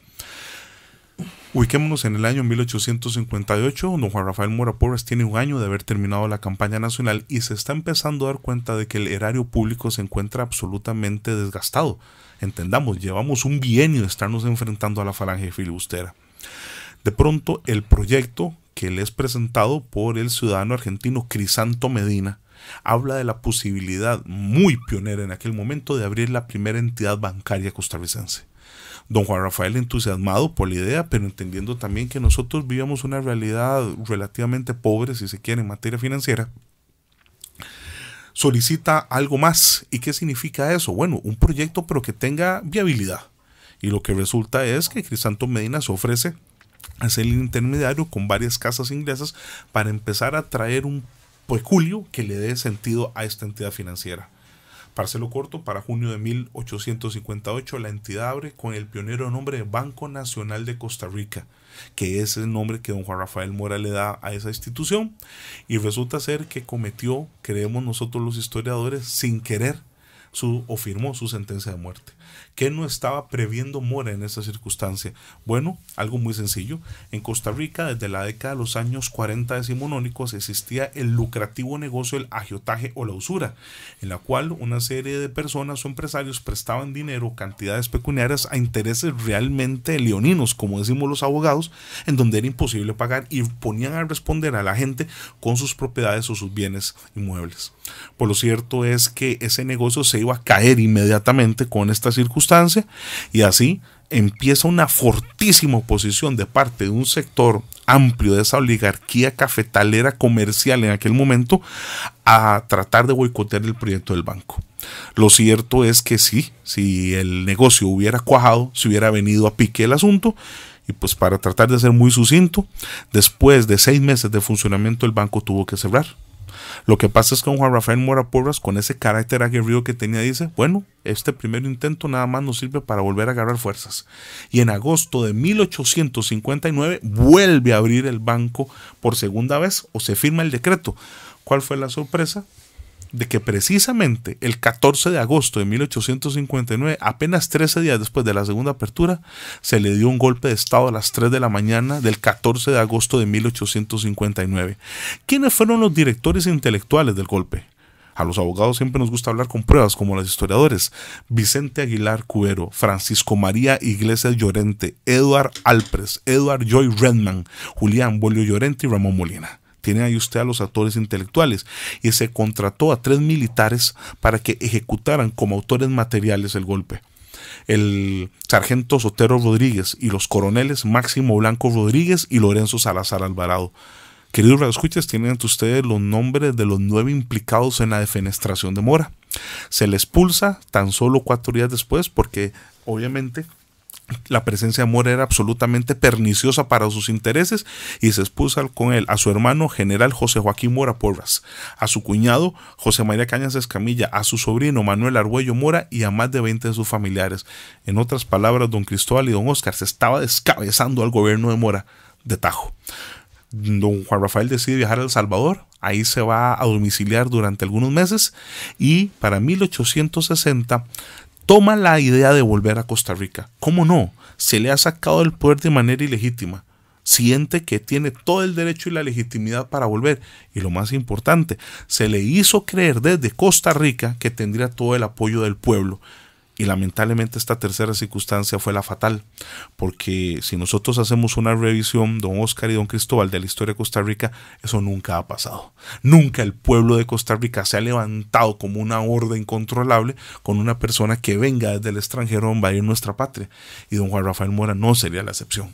Ubiquémonos en el año 1858, don Juan Rafael Mora Porras tiene un año de haber terminado la campaña nacional y se está empezando a dar cuenta de que el erario público se encuentra absolutamente desgastado. Entendamos, llevamos un bienio de estarnos enfrentando a la falange filibustera. De pronto, el proyecto que le es presentado por el ciudadano argentino Crisanto Medina habla de la posibilidad muy pionera en aquel momento de abrir la primera entidad bancaria costarricense. Don Juan Rafael entusiasmado por la idea, pero entendiendo también que nosotros vivíamos una realidad relativamente pobre, si se quiere, en materia financiera, solicita algo más. ¿Y qué significa eso? Bueno, un proyecto pero que tenga viabilidad. Y lo que resulta es que Crisanto Medina se ofrece a ser el intermediario con varias casas inglesas para empezar a traer un peculio que le dé sentido a esta entidad financiera. Para corto, para junio de 1858 la entidad abre con el pionero nombre Banco Nacional de Costa Rica, que es el nombre que don Juan Rafael Mora le da a esa institución. Y resulta ser que cometió, creemos nosotros los historiadores, sin querer, su, o firmó su sentencia de muerte que no estaba previendo Mora en esta circunstancia? Bueno, algo muy sencillo. En Costa Rica, desde la década de los años 40 decimonónicos, existía el lucrativo negocio del agiotaje o la usura, en la cual una serie de personas o empresarios prestaban dinero, cantidades pecuniarias, a intereses realmente leoninos, como decimos los abogados, en donde era imposible pagar y ponían a responder a la gente con sus propiedades o sus bienes inmuebles. Por lo cierto es que ese negocio se iba a caer inmediatamente con esta circunstancia y así empieza una fortísima oposición de parte de un sector amplio de esa oligarquía cafetalera comercial en aquel momento a tratar de boicotear el proyecto del banco. Lo cierto es que sí, si el negocio hubiera cuajado, si hubiera venido a pique el asunto y pues para tratar de ser muy sucinto, después de seis meses de funcionamiento el banco tuvo que cerrar. Lo que pasa es que Juan Rafael Mora Porras, con ese carácter aguerrido que tenía, dice, bueno, este primer intento nada más nos sirve para volver a agarrar fuerzas. Y en agosto de 1859 vuelve a abrir el banco por segunda vez o se firma el decreto. ¿Cuál fue la sorpresa? de que precisamente el 14 de agosto de 1859, apenas 13 días después de la segunda apertura, se le dio un golpe de Estado a las 3 de la mañana del 14 de agosto de 1859. ¿Quiénes fueron los directores intelectuales del golpe? A los abogados siempre nos gusta hablar con pruebas, como los historiadores. Vicente Aguilar Cuero, Francisco María Iglesias Llorente, Edward Alpres, Edward Joy Redman, Julián Bolio Llorente y Ramón Molina. Tiene ahí usted a los actores intelectuales. Y se contrató a tres militares para que ejecutaran como autores materiales el golpe el sargento Sotero Rodríguez y los coroneles Máximo Blanco Rodríguez y Lorenzo Salazar Alvarado. Queridos radioescuchas, tienen ante ustedes los nombres de los nueve implicados en la defenestración de Mora. Se le expulsa tan solo cuatro días después porque obviamente la presencia de Mora era absolutamente perniciosa para sus intereses y se expulsa con él a su hermano general José Joaquín Mora Porras, a su cuñado José María Cañas Escamilla, a su sobrino Manuel Argüello Mora y a más de 20 de sus familiares. En otras palabras, don Cristóbal y don Óscar se estaba descabezando al gobierno de Mora de Tajo. Don Juan Rafael decide viajar a El Salvador, ahí se va a domiciliar durante algunos meses y para 1860 toma la idea de volver a Costa Rica. ¿Cómo no? Se le ha sacado el poder de manera ilegítima. Siente que tiene todo el derecho y la legitimidad para volver. Y lo más importante, se le hizo creer desde Costa Rica que tendría todo el apoyo del pueblo. Y lamentablemente esta tercera circunstancia fue la fatal, porque si nosotros hacemos una revisión, don Oscar y don Cristóbal, de la historia de Costa Rica, eso nunca ha pasado. Nunca el pueblo de Costa Rica se ha levantado como una horda incontrolable con una persona que venga desde el extranjero a invadir nuestra patria. Y don Juan Rafael Mora no sería la excepción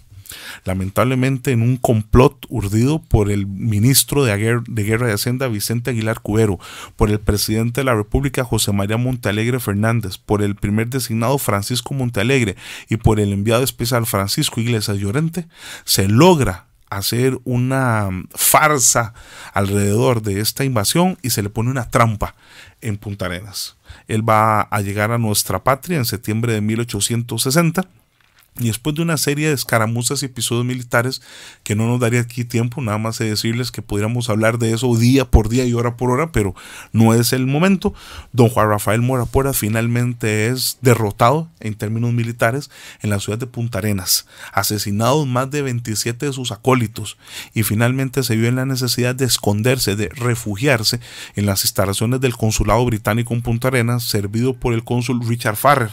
lamentablemente en un complot urdido por el ministro de, Guerra de Hacienda Vicente Aguilar Cubero, por el presidente de la República José María Montalegre Fernández, por el primer designado Francisco Montalegre y por el enviado especial Francisco Iglesias Llorente, se logra hacer una mm, farsa alrededor de esta invasión y se le pone una trampa en Punta Arenas. Él va a llegar a nuestra patria en septiembre de 1860 y después de una serie de escaramuzas y episodios militares, que no nos daría aquí tiempo, nada más de decirles que pudiéramos hablar de eso día por día y hora por hora, pero no es el momento. Don Juan Rafael Morapuera finalmente es derrotado en términos militares en la ciudad de Punta Arenas, asesinados más de 27 de sus acólitos, y finalmente se vio en la necesidad de esconderse, de refugiarse en las instalaciones del consulado británico en Punta Arenas, servido por el cónsul Richard Farrer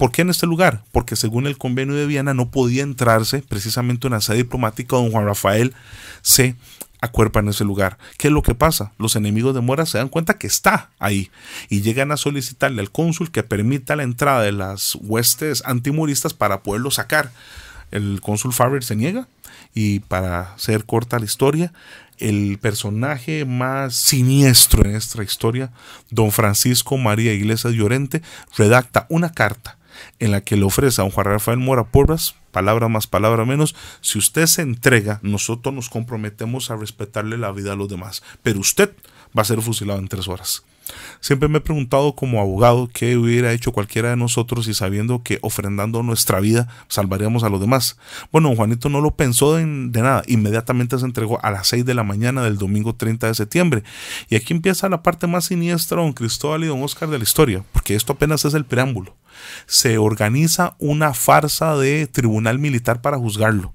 ¿Por qué en este lugar? Porque según el convenio de Viena no podía entrarse precisamente una sede diplomática don Juan Rafael se acuerpa en ese lugar. ¿Qué es lo que pasa? Los enemigos de Mora se dan cuenta que está ahí y llegan a solicitarle al cónsul que permita la entrada de las huestes antimuristas para poderlo sacar. El cónsul Faber se niega y para ser corta la historia, el personaje más siniestro en esta historia, don Francisco María Iglesias Llorente, redacta una carta en la que le ofrece a don Juan Rafael Mora Porras, palabra más, palabra menos, si usted se entrega, nosotros nos comprometemos a respetarle la vida a los demás, pero usted va a ser fusilado en tres horas. Siempre me he preguntado como abogado qué hubiera hecho cualquiera de nosotros y sabiendo que ofrendando nuestra vida salvaríamos a los demás. Bueno, Juanito no lo pensó de, nada, inmediatamente se entregó a las 6 de la mañana del domingo 30 de septiembre. Y aquí empieza la parte más siniestra, don Cristóbal y don Oscar de la historia, porque esto apenas es el preámbulo se organiza una farsa de tribunal militar para juzgarlo.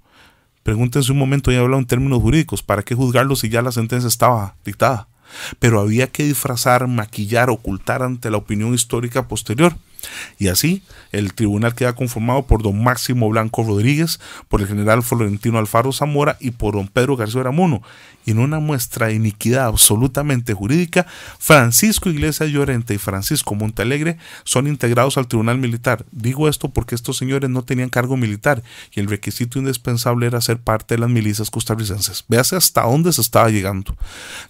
Pregúntense un momento, ya he hablado en términos jurídicos, ¿para qué juzgarlo si ya la sentencia estaba dictada? Pero había que disfrazar, maquillar, ocultar ante la opinión histórica posterior. Y así, el tribunal queda conformado por don Máximo Blanco Rodríguez, por el general Florentino Alfaro Zamora y por don Pedro García Ramuno. Y en una muestra de iniquidad absolutamente jurídica, Francisco Iglesias Llorente y Francisco Montalegre son integrados al tribunal militar. Digo esto porque estos señores no tenían cargo militar y el requisito indispensable era ser parte de las milicias costarricenses. Véase hasta dónde se estaba llegando.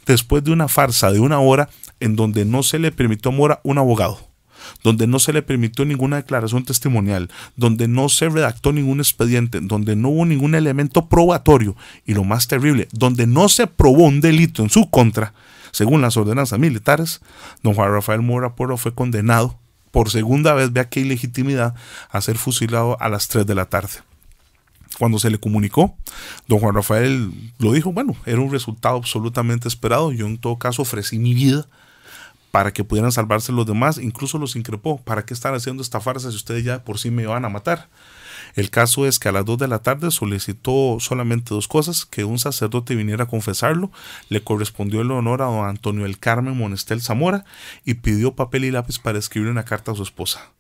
Después de una farsa de una hora en donde no se le permitió a Mora un abogado donde no se le permitió ninguna declaración testimonial, donde no se redactó ningún expediente, donde no hubo ningún elemento probatorio y lo más terrible, donde no se probó un delito en su contra, según las ordenanzas militares, don Juan Rafael Mora Poro fue condenado por segunda vez, vea qué ilegitimidad, a ser fusilado a las 3 de la tarde cuando se le comunicó, don Juan Rafael lo dijo, bueno, era un resultado absolutamente esperado, yo en todo caso ofrecí mi vida para que pudieran salvarse los demás, incluso los increpó, ¿para qué están haciendo esta farsa si ustedes ya por sí me van a matar? El caso es que a las 2 de la tarde solicitó solamente dos cosas, que un sacerdote viniera a confesarlo, le correspondió el honor a don Antonio el Carmen Monestel Zamora y pidió papel y lápiz para escribir una carta a su esposa,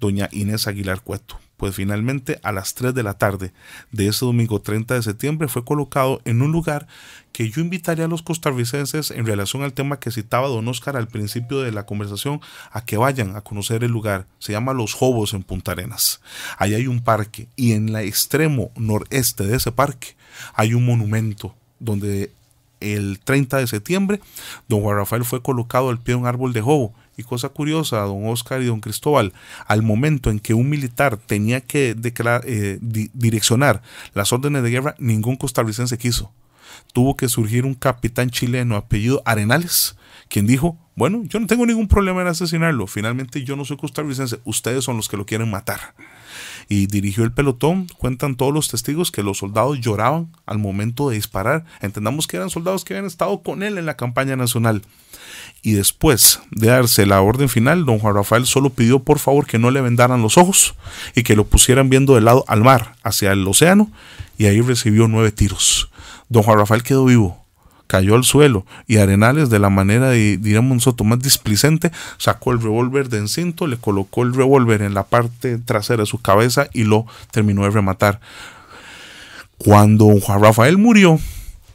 doña Inés Aguilar Cueto pues finalmente a las 3 de la tarde de ese domingo 30 de septiembre fue colocado en un lugar que yo invitaría a los costarricenses en relación al tema que citaba don Oscar al principio de la conversación a que vayan a conocer el lugar. Se llama Los Jobos en Punta Arenas. Ahí hay un parque y en el extremo noreste de ese parque hay un monumento donde el 30 de septiembre don Juan Rafael fue colocado al pie de un árbol de jobo y cosa curiosa, don Oscar y don Cristóbal, al momento en que un militar tenía que declarar, eh, direccionar las órdenes de guerra, ningún costarricense quiso. Tuvo que surgir un capitán chileno apellido Arenales, quien dijo, bueno, yo no tengo ningún problema en asesinarlo, finalmente yo no soy costarricense, ustedes son los que lo quieren matar. Y dirigió el pelotón, cuentan todos los testigos que los soldados lloraban al momento de disparar, entendamos que eran soldados que habían estado con él en la campaña nacional y después de darse la orden final, don Juan Rafael solo pidió por favor que no le vendaran los ojos y que lo pusieran viendo de lado al mar, hacia el océano, y ahí recibió nueve tiros. Don Juan Rafael quedó vivo, cayó al suelo y Arenales, de la manera, de, diríamos nosotros, más displicente, sacó el revólver de encinto, le colocó el revólver en la parte trasera de su cabeza y lo terminó de rematar. Cuando Juan Rafael murió,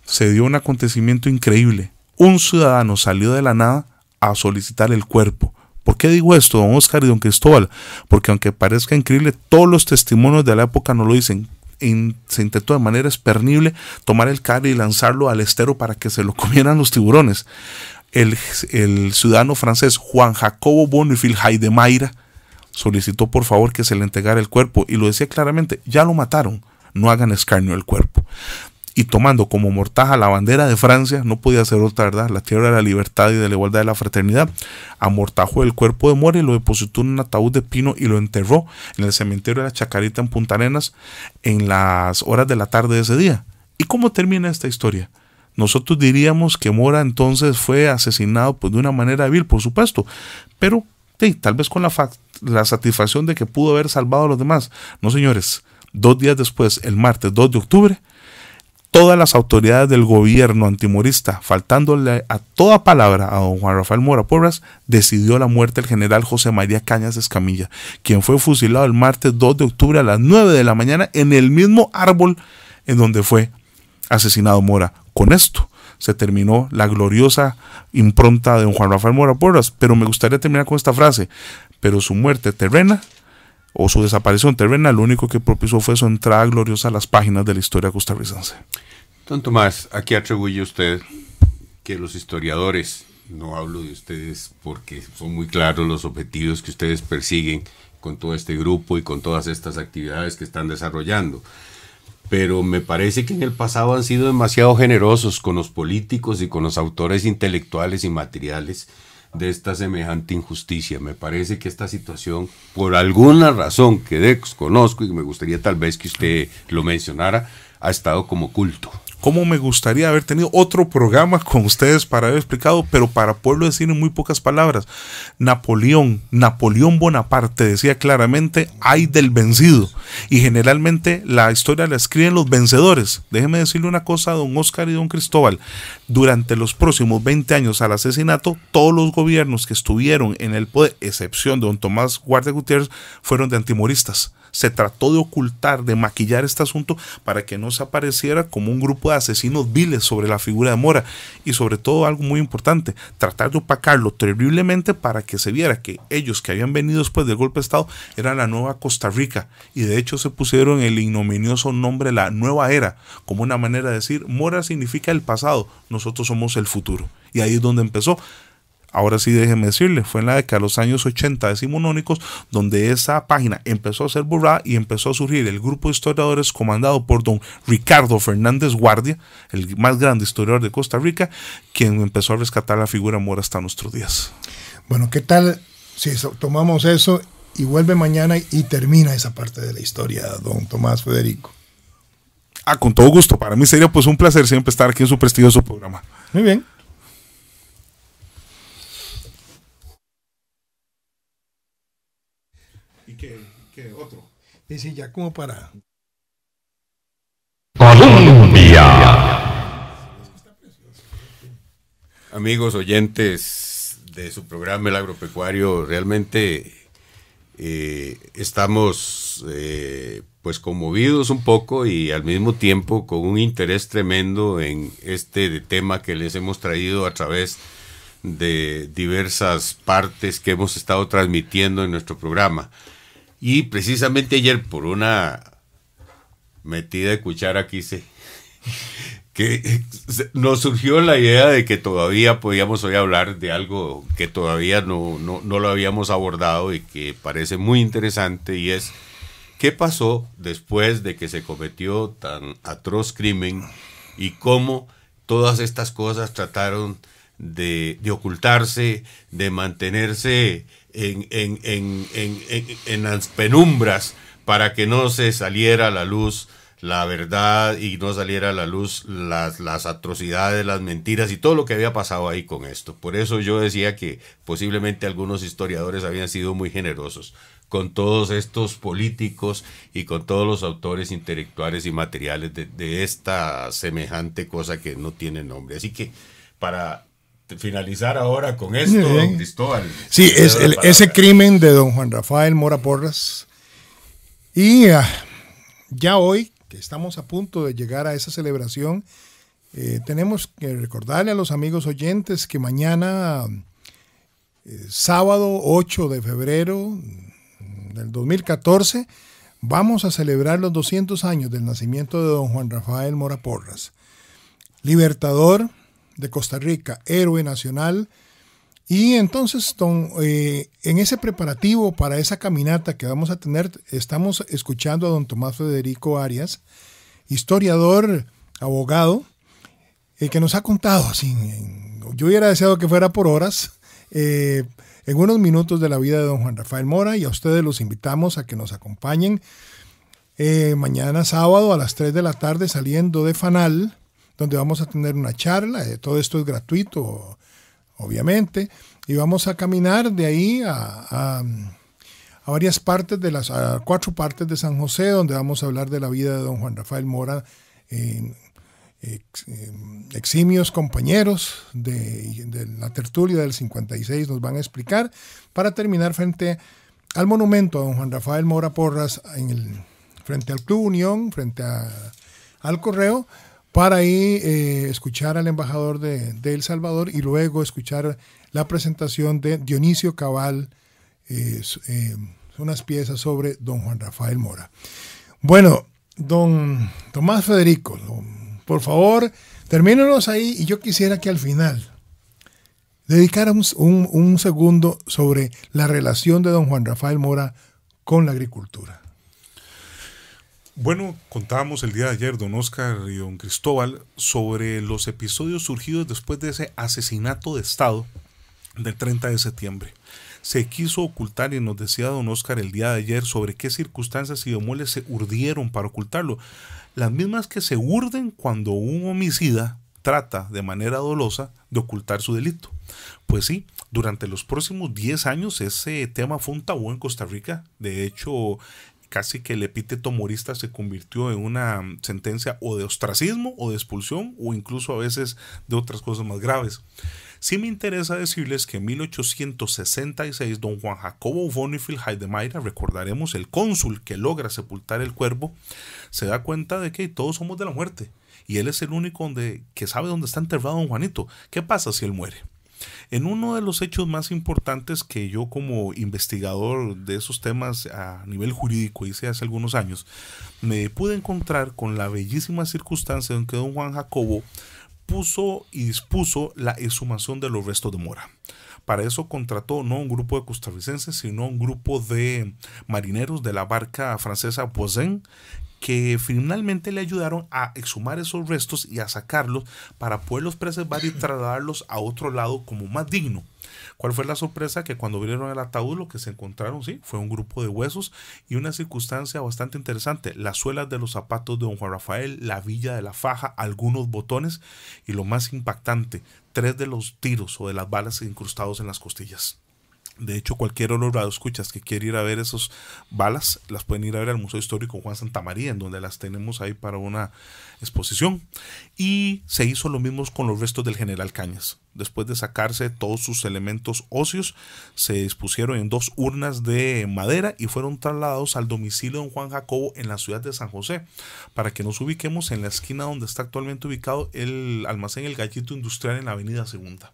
se dio un acontecimiento increíble un ciudadano salió de la nada a solicitar el cuerpo. ¿Por qué digo esto, don Oscar y don Cristóbal? Porque aunque parezca increíble, todos los testimonios de la época no lo dicen. se intentó de manera espernible tomar el carne y lanzarlo al estero para que se lo comieran los tiburones. El, ciudadano francés Juan Jacobo Bonifield Haidemaira solicitó por favor que se le entregara el cuerpo y lo decía claramente, ya lo mataron, no hagan escarnio al cuerpo y tomando como mortaja la bandera de Francia, no podía ser otra verdad, la tierra de la libertad y de la igualdad de la fraternidad, amortajó el cuerpo de Mora y lo depositó en un ataúd de pino y lo enterró en el cementerio de la Chacarita en Punta Arenas en las horas de la tarde de ese día. ¿Y cómo termina esta historia? Nosotros diríamos que Mora entonces fue asesinado pues, de una manera vil, por supuesto, pero tal vez con la, la satisfacción de que pudo haber salvado a los demás. No, señores, dos días después, el martes 2 de octubre, todas las autoridades del gobierno antimorista, faltándole a toda palabra a don Juan Rafael Mora Porras, decidió la muerte del general José María Cañas Escamilla, quien fue fusilado el martes 2 de octubre a las 9 de la mañana en el mismo árbol en donde fue asesinado Mora. Con esto se terminó la gloriosa impronta de don Juan Rafael Mora Porras, pero me gustaría terminar con esta frase, pero su muerte terrena o su desaparición terrena, lo único que propició fue su entrada gloriosa a las páginas de la historia costarricense. Don Tomás, aquí atribuye usted que los historiadores, no hablo de ustedes porque son muy claros los objetivos que ustedes persiguen con todo este grupo y con todas estas actividades que están desarrollando, pero me parece que en el pasado han sido demasiado generosos con los políticos y con los autores intelectuales y materiales de esta semejante injusticia. Me parece que esta situación, por alguna razón que desconozco y me gustaría tal vez que usted lo mencionara, ha estado como culto cómo me gustaría haber tenido otro programa con ustedes para haber explicado, pero para pueblo decir en muy pocas palabras, Napoleón, Napoleón Bonaparte decía claramente, hay del vencido. Y generalmente la historia la escriben los vencedores. Déjeme decirle una cosa a don Oscar y don Cristóbal. Durante los próximos 20 años al asesinato, todos los gobiernos que estuvieron en el poder, excepción de don Tomás Guardia Gutiérrez, fueron de antimoristas. Se trató de ocultar, de maquillar este asunto para que no se apareciera como un grupo de asesinos viles sobre la figura de Mora y sobre todo algo muy importante, tratar de opacarlo terriblemente para que se viera que ellos que habían venido después del golpe de Estado eran la nueva Costa Rica y de hecho se pusieron el ignominioso nombre la nueva era como una manera de decir Mora significa el pasado, nosotros somos el futuro y ahí es donde empezó Ahora sí, déjeme decirle, fue en la década de los años 80 decimonónicos donde esa página empezó a ser borrada y empezó a surgir el grupo de historiadores comandado por don Ricardo Fernández Guardia, el más grande historiador de Costa Rica, quien empezó a rescatar la figura mora hasta nuestros días. Bueno, ¿qué tal si tomamos eso y vuelve mañana y termina esa parte de la historia, don Tomás Federico? Ah, con todo gusto. Para mí sería pues un placer siempre estar aquí en su prestigioso programa. Muy bien. Dice ya como para. Colombia. Amigos oyentes de su programa El Agropecuario, realmente eh, estamos eh, pues conmovidos un poco y al mismo tiempo con un interés tremendo en este tema que les hemos traído a través de diversas partes que hemos estado transmitiendo en nuestro programa. Y precisamente ayer, por una metida de cuchara que que nos surgió la idea de que todavía podíamos hoy hablar de algo que todavía no, no, lo habíamos abordado y que parece muy interesante y es qué pasó después de que se cometió tan atroz crimen y cómo todas estas cosas trataron de, de ocultarse, de mantenerse en, en, las penumbras para que no se saliera a la luz la verdad y no saliera a la luz las, las atrocidades, las mentiras y todo lo que había pasado ahí con esto. Por eso yo decía que posiblemente algunos historiadores habían sido muy generosos con todos estos políticos y con todos los autores intelectuales y materiales de, de, esta semejante cosa que no tiene nombre. Así que para este, finalizar ahora con esto, don Sí, es ese crimen de don Juan Rafael Mora Porras. Y ah, ya hoy, que estamos a punto de llegar a esa celebración, eh, tenemos que recordarle a los amigos oyentes que mañana, eh, sábado 8 de febrero del 2014, vamos a celebrar los 200 años del nacimiento de don Juan Rafael Mora Porras, libertador de Costa Rica, héroe nacional. Y entonces, eh, en ese preparativo para esa caminata que vamos a tener, estamos escuchando a don Tomás Federico Arias, historiador, abogado, eh, que nos ha contado, así, yo hubiera deseado que fuera por horas, eh, en unos minutos de la vida de don Juan Rafael Mora, y a ustedes los invitamos a que nos acompañen mañana sábado a las 3 de la tarde saliendo de Fanal donde vamos a tener una charla, eh, todo esto es gratuito, obviamente, y vamos a caminar de ahí a, a varias partes de las a cuatro partes de San José, donde vamos a hablar de la vida de don Juan Rafael Mora, eximios compañeros de, la tertulia del 56 nos van a explicar, para terminar frente al monumento a don Juan Rafael Mora Porras, en el, frente al Club Unión, frente al Correo, para ahí eh, escuchar al embajador de, El Salvador y luego escuchar la presentación de Dionisio Cabal, eh, eh, unas piezas sobre don Juan Rafael Mora. Bueno, don Tomás Federico, por favor, termínenos ahí y yo quisiera que al final dedicáramos un segundo sobre la relación de don Juan Rafael Mora con la agricultura. Bueno, contábamos el día de ayer, don Oscar y don Cristóbal, sobre los episodios surgidos después de ese asesinato de Estado del 30 de septiembre. Se quiso ocultar y nos decía don Oscar el día de ayer sobre qué circunstancias y demoles se urdieron para ocultarlo. Las mismas que se urden cuando un homicida trata de manera dolosa de ocultar su delito. Pues sí, durante los próximos 10 años ese tema fue un tabú en Costa Rica. De hecho, casi que el epíteto morista se convirtió en una mm, sentencia o de ostracismo o de expulsión o incluso a veces de otras cosas más graves. Si me interesa decirles que en 1866 don Juan Jacobo Bonifield Heidemeyer, recordaremos el cónsul que logra sepultar el cuervo, se da cuenta de que todos somos de la muerte y él es el único donde, que sabe dónde está enterrado don Juanito. ¿Qué pasa si él muere? En uno de los hechos más importantes que yo como investigador de esos temas a nivel jurídico hice hace algunos años, me pude encontrar con la bellísima circunstancia en que don Juan Jacobo puso y dispuso la exhumación de los restos de Mora. Para eso contrató no un grupo de costarricenses, sino un grupo de marineros de la barca francesa Poseen que finalmente le ayudaron a exhumar esos restos y a sacarlos para poderlos preservar y trasladarlos a otro lado como más digno. ¿Cuál fue la sorpresa? Que cuando abrieron el ataúd lo que se encontraron, sí, fue un grupo de huesos y una circunstancia bastante interesante, las suelas de los zapatos de don Juan Rafael, la villa de la faja, algunos botones y lo más impactante, tres de los tiros o de las balas incrustados en las costillas. De hecho, cualquier olor escuchas que quiere ir a ver esas balas, las pueden ir a ver al Museo Histórico Juan Santa María en donde las tenemos ahí para una exposición. Y se hizo lo mismo con los restos del general Cañas. Después de sacarse todos sus elementos óseos, se dispusieron en dos urnas de madera y fueron trasladados al domicilio de don Juan Jacobo en la ciudad de San José. Para que nos ubiquemos en la esquina donde está actualmente ubicado el almacén El Gallito Industrial en la Avenida Segunda.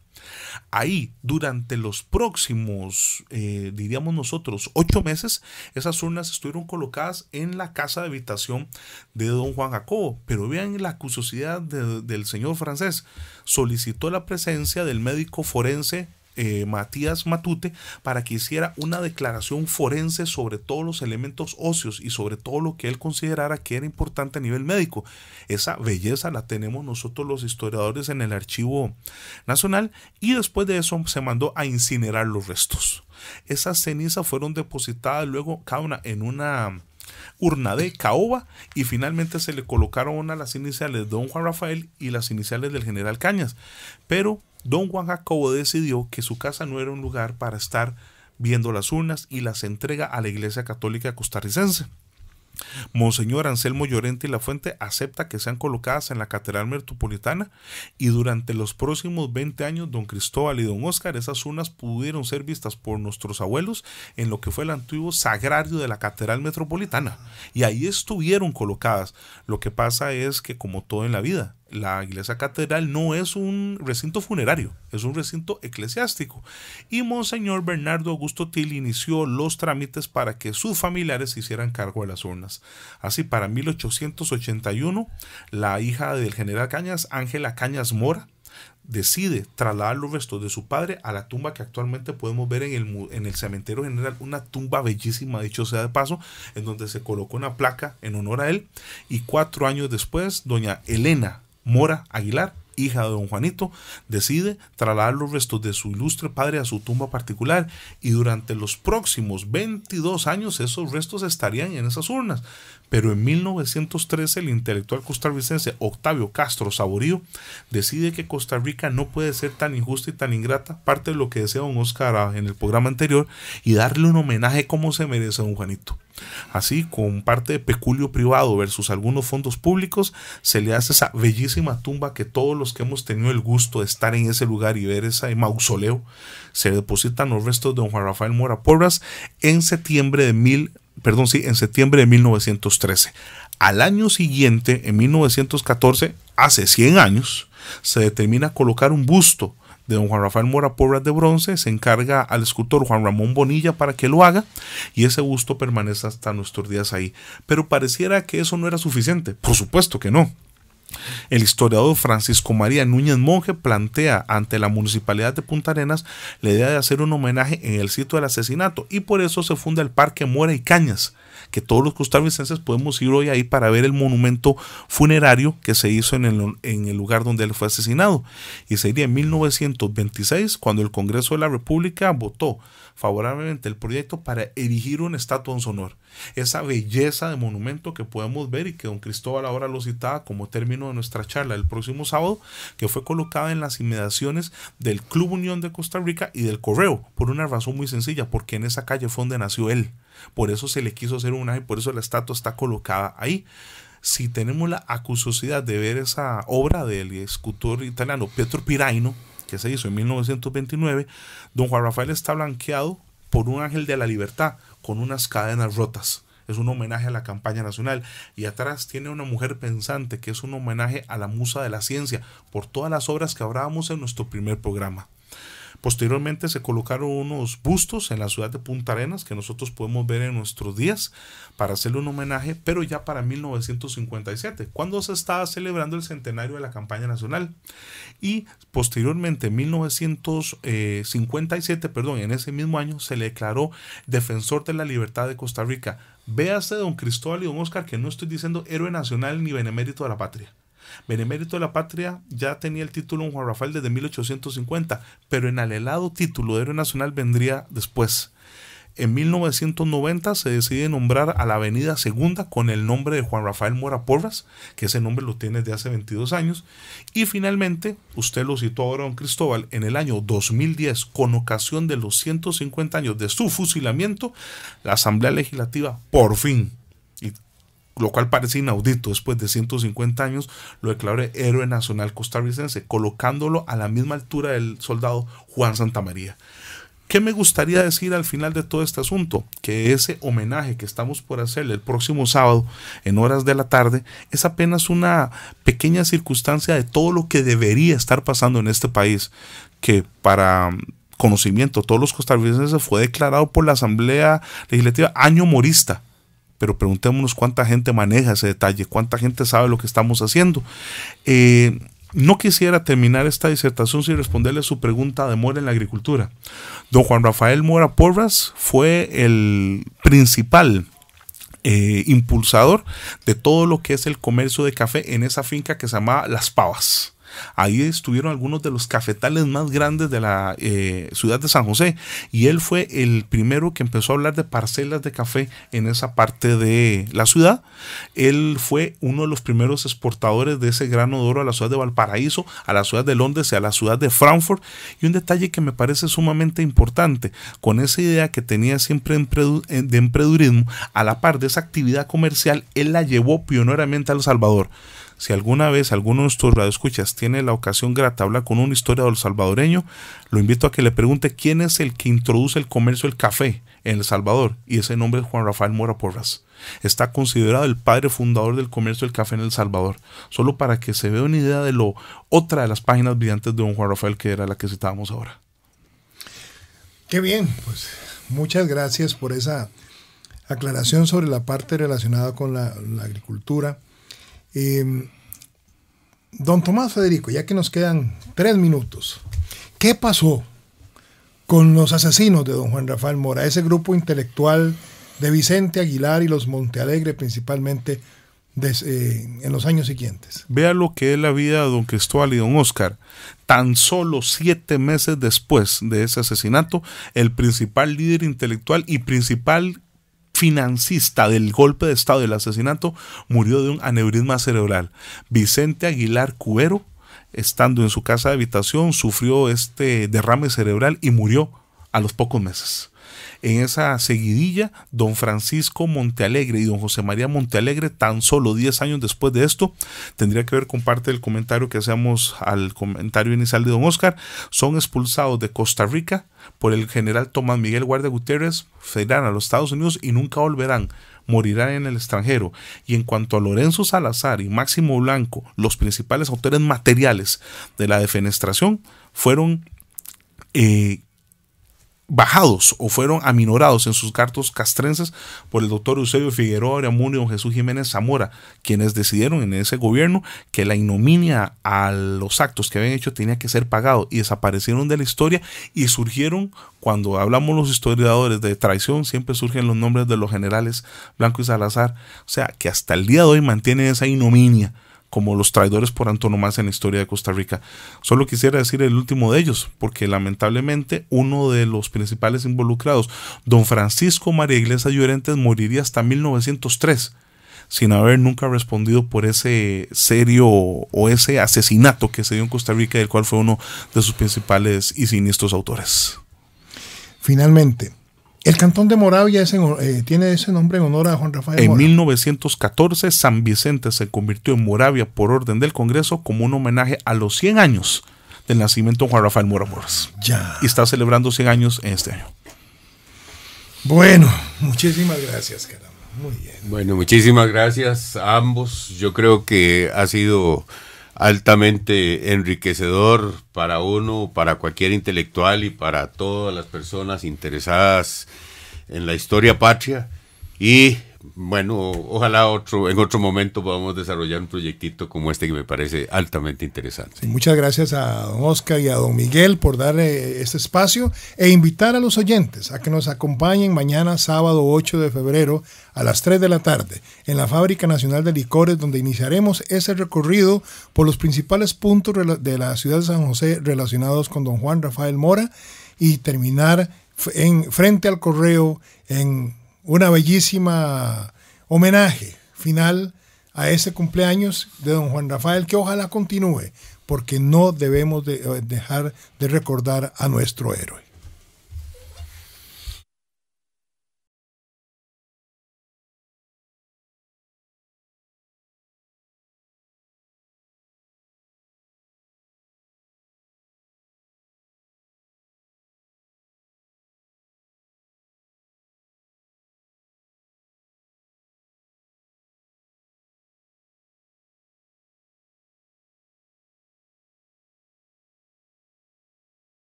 Ahí, durante los próximos, eh, diríamos nosotros, ocho meses, esas urnas estuvieron colocadas en la casa de habitación de don Juan Jacobo. Pero bien en la curiosidad del señor francés. Solicitó la presencia del médico forense eh, Matías Matute para que hiciera una declaración forense sobre todos los elementos óseos y sobre todo lo que él considerara que era importante a nivel médico. Esa belleza la tenemos nosotros los historiadores en el Archivo Nacional y después de eso se mandó a incinerar los restos. Esas cenizas fueron depositadas luego cada una en una urna de caoba y finalmente se le colocaron una las iniciales de don Juan Rafael y las iniciales del general Cañas. Pero don Juan Jacobo decidió que su casa no era un lugar para estar viendo las urnas y las entrega a la Iglesia Católica Costarricense. Monseñor Anselmo Llorente y La Fuente acepta que sean colocadas en la Catedral Metropolitana y durante los próximos 20 años don Cristóbal y don Óscar esas unas pudieron ser vistas por nuestros abuelos en lo que fue el antiguo sagrario de la Catedral Metropolitana y ahí estuvieron colocadas. Lo que pasa es que como todo en la vida, la iglesia catedral no es un recinto funerario, es un recinto eclesiástico. Y Monseñor Bernardo Augusto Til inició los trámites para que sus familiares se hicieran cargo de las urnas. Así, para 1881, la hija del general Cañas, Ángela Cañas Mora, decide trasladar los restos de su padre a la tumba que actualmente podemos ver en el, en el cementerio general, una tumba bellísima, dicho sea de paso, en donde se colocó una placa en honor a él. Y cuatro años después, doña Elena Mora Aguilar hija de don Juanito, decide trasladar los restos de su ilustre padre a su tumba particular y durante los próximos 22 años esos restos estarían en esas urnas. Pero en 1913 el intelectual costarricense Octavio Castro Saborío decide que Costa Rica no puede ser tan injusta y tan ingrata, parte de lo que decía don Oscar ah, en el programa anterior, y darle un homenaje como se merece a don Juanito. Así, con parte de peculio privado versus algunos fondos públicos, se le hace esa bellísima tumba que todos los que hemos tenido el gusto de estar en ese lugar y ver ese mausoleo, se depositan los restos de don Juan Rafael Mora Porras en septiembre de perdón, sí, en septiembre de 1913. Al año siguiente, en 1914, hace 100 años, se determina colocar un busto de don Juan Rafael Mora Porras de bronce, se encarga al escultor Juan Ramón Bonilla para que lo haga y ese busto permanece hasta nuestros días ahí. Pero pareciera que eso no era suficiente, por supuesto que no. El historiador Francisco María Núñez Monge plantea ante la municipalidad de Punta Arenas la idea de hacer un homenaje en el sitio del asesinato y por eso se funda el Parque Muera y Cañas, que todos los costarricenses podemos ir hoy ahí para ver el monumento funerario que se hizo en el, en el lugar donde él fue asesinado. Y sería en 1926 cuando el Congreso de la República votó favorablemente el proyecto para erigir una estatua en su honor. Esa belleza de monumento que podemos ver y que don Cristóbal ahora lo citaba como término de nuestra charla el próximo sábado, que fue colocada en las inmediaciones del Club Unión de Costa Rica y del Correo, por una razón muy sencilla, porque en esa calle fue donde nació él. Por eso se le quiso hacer un y por eso la estatua está colocada ahí si tenemos la acuciosidad de ver esa obra del escultor italiano Pietro Piraino, que se hizo en 1929, don Juan Rafael está blanqueado por un ángel de la libertad con unas cadenas rotas. Es un homenaje a la campaña nacional. Y atrás tiene una mujer pensante que es un homenaje a la musa de la ciencia por todas las obras que hablábamos en nuestro primer programa. Posteriormente se colocaron unos bustos en la ciudad de Punta Arenas que nosotros podemos ver en nuestros días para hacerle un homenaje, pero ya para 1957, cuando se estaba celebrando el centenario de la campaña nacional. Y posteriormente, en 1957, perdón, en ese mismo año se le declaró defensor de la libertad de Costa Rica. Véase don Cristóbal y don Oscar que no estoy diciendo héroe nacional ni benemérito de la patria. Benemérito de la Patria ya tenía el título Juan Rafael desde 1850, pero en alelado título de héroe nacional vendría después. En 1990 se decide nombrar a la Avenida Segunda con el nombre de Juan Rafael Mora Porras, que ese nombre lo tiene desde hace 22 años. Y finalmente, usted lo citó ahora, don Cristóbal, en el año 2010, con ocasión de los 150 años de su fusilamiento, la Asamblea Legislativa por fin lo cual parece inaudito después de 150 años, lo declaró héroe nacional costarricense, colocándolo a la misma altura del soldado Juan Santamaría. ¿Qué me gustaría decir al final de todo este asunto? Que ese homenaje que estamos por hacer el próximo sábado en horas de la tarde es apenas una pequeña circunstancia de todo lo que debería estar pasando en este país, que para mm, conocimiento todos los costarricenses fue declarado por la Asamblea Legislativa año morista pero preguntémonos cuánta gente maneja ese detalle, cuánta gente sabe lo que estamos haciendo. Eh, no quisiera terminar esta disertación sin responderle su pregunta de Mora en la agricultura. Don Juan Rafael Mora Porras fue el principal eh, impulsador de todo lo que es el comercio de café en esa finca que se llamaba Las Pavas. Ahí estuvieron algunos de los cafetales más grandes de la eh, ciudad de San José y él fue el primero que empezó a hablar de parcelas de café en esa parte de la ciudad. Él fue uno de los primeros exportadores de ese grano de oro a la ciudad de Valparaíso, a la ciudad de Londres y a la ciudad de Frankfurt. Y un detalle que me parece sumamente importante, con esa idea que tenía siempre de emprendurismo, a la par de esa actividad comercial, él la llevó pioneramente a El Salvador. Si alguna vez alguno de nuestros radioescuchas tiene la ocasión grata de hablar con un historiador salvadoreño, lo invito a que le pregunte quién es el que introduce el comercio del café en El Salvador, y ese nombre es Juan Rafael Mora Porras. Está considerado el padre fundador del comercio del café en El Salvador, solo para que se vea una idea de lo otra de las páginas brillantes de don Juan Rafael que era la que citábamos ahora. Qué bien, pues muchas gracias por esa aclaración sobre la parte relacionada con la agricultura Em, don Tomás Federico, ya que nos quedan tres minutos, ¿qué pasó con los asesinos de don Juan Rafael Mora, ese grupo intelectual de Vicente Aguilar y los Montealegre principalmente eh, en los años siguientes? Vea lo que es la vida de don Cristóbal y don Oscar. Tan solo siete meses después de ese asesinato, el principal líder intelectual y principal financista del golpe de Estado y el asesinato, murió de un aneurisma cerebral. Vicente Aguilar Cubero, estando en su casa de habitación, sufrió este derrame cerebral y murió a los pocos meses en esa seguidilla, don Francisco Montealegre y don José María Montealegre, tan solo 10 años después de esto, tendría que ver con parte del comentario que hacíamos al comentario inicial de don Oscar, son expulsados de Costa Rica por el general Tomás Miguel Guardia Gutiérrez, se irán a los Estados Unidos y nunca volverán morirán en el extranjero. Y en cuanto a Lorenzo Salazar y Máximo Blanco, los principales autores materiales de la defenestración, fueron eh, bajados o fueron aminorados en sus cartos castrenses por el doctor Eusebio Figueroa y don Jesús Jiménez Zamora, quienes decidieron en ese gobierno que la inominia a los actos que habían hecho tenía que ser pagado y desaparecieron de la historia y surgieron, cuando hablamos los historiadores de traición, siempre surgen los nombres de los generales Blanco y Salazar, o sea, que hasta el día de hoy mantienen esa ignominia como los traidores por antonomasia en la historia de Costa Rica. Solo quisiera decir el último de ellos, porque lamentablemente uno de los principales involucrados, don Francisco María Iglesias Llorentes, moriría hasta 1903 sin haber nunca respondido por ese serio o ese asesinato que se dio en Costa Rica, del cual fue uno de sus principales y siniestros autores. Finalmente, el cantón de Moravia eh, tiene ese nombre en honor a Juan Rafael. En 1914, San Vicente se convirtió en Moravia por orden del Congreso como un homenaje a los 100 años del nacimiento de Juan Rafael Mora Ya. Y está celebrando 100 años en este año. Bueno, muchísimas gracias, caramba. Muy bien. Bueno, muchísimas gracias a ambos. Yo creo que ha sido altamente enriquecedor para uno, para cualquier intelectual y para todas las personas interesadas en la historia patria. Y bueno, ojalá otro, en otro momento podamos desarrollar un proyectito como este que me parece altamente interesante. Muchas gracias a don Oscar y a don Miguel por dar este espacio e invitar a los oyentes a que nos acompañen mañana sábado 8 de febrero a las 3 de la tarde en la Fábrica Nacional de Licores donde iniciaremos ese recorrido por los principales puntos de la ciudad de San José relacionados con don Juan Rafael Mora y terminar en frente al correo en una bellísima homenaje final a ese cumpleaños de don Juan Rafael, que ojalá continúe, porque no debemos eh, dejar de recordar a nuestro héroe.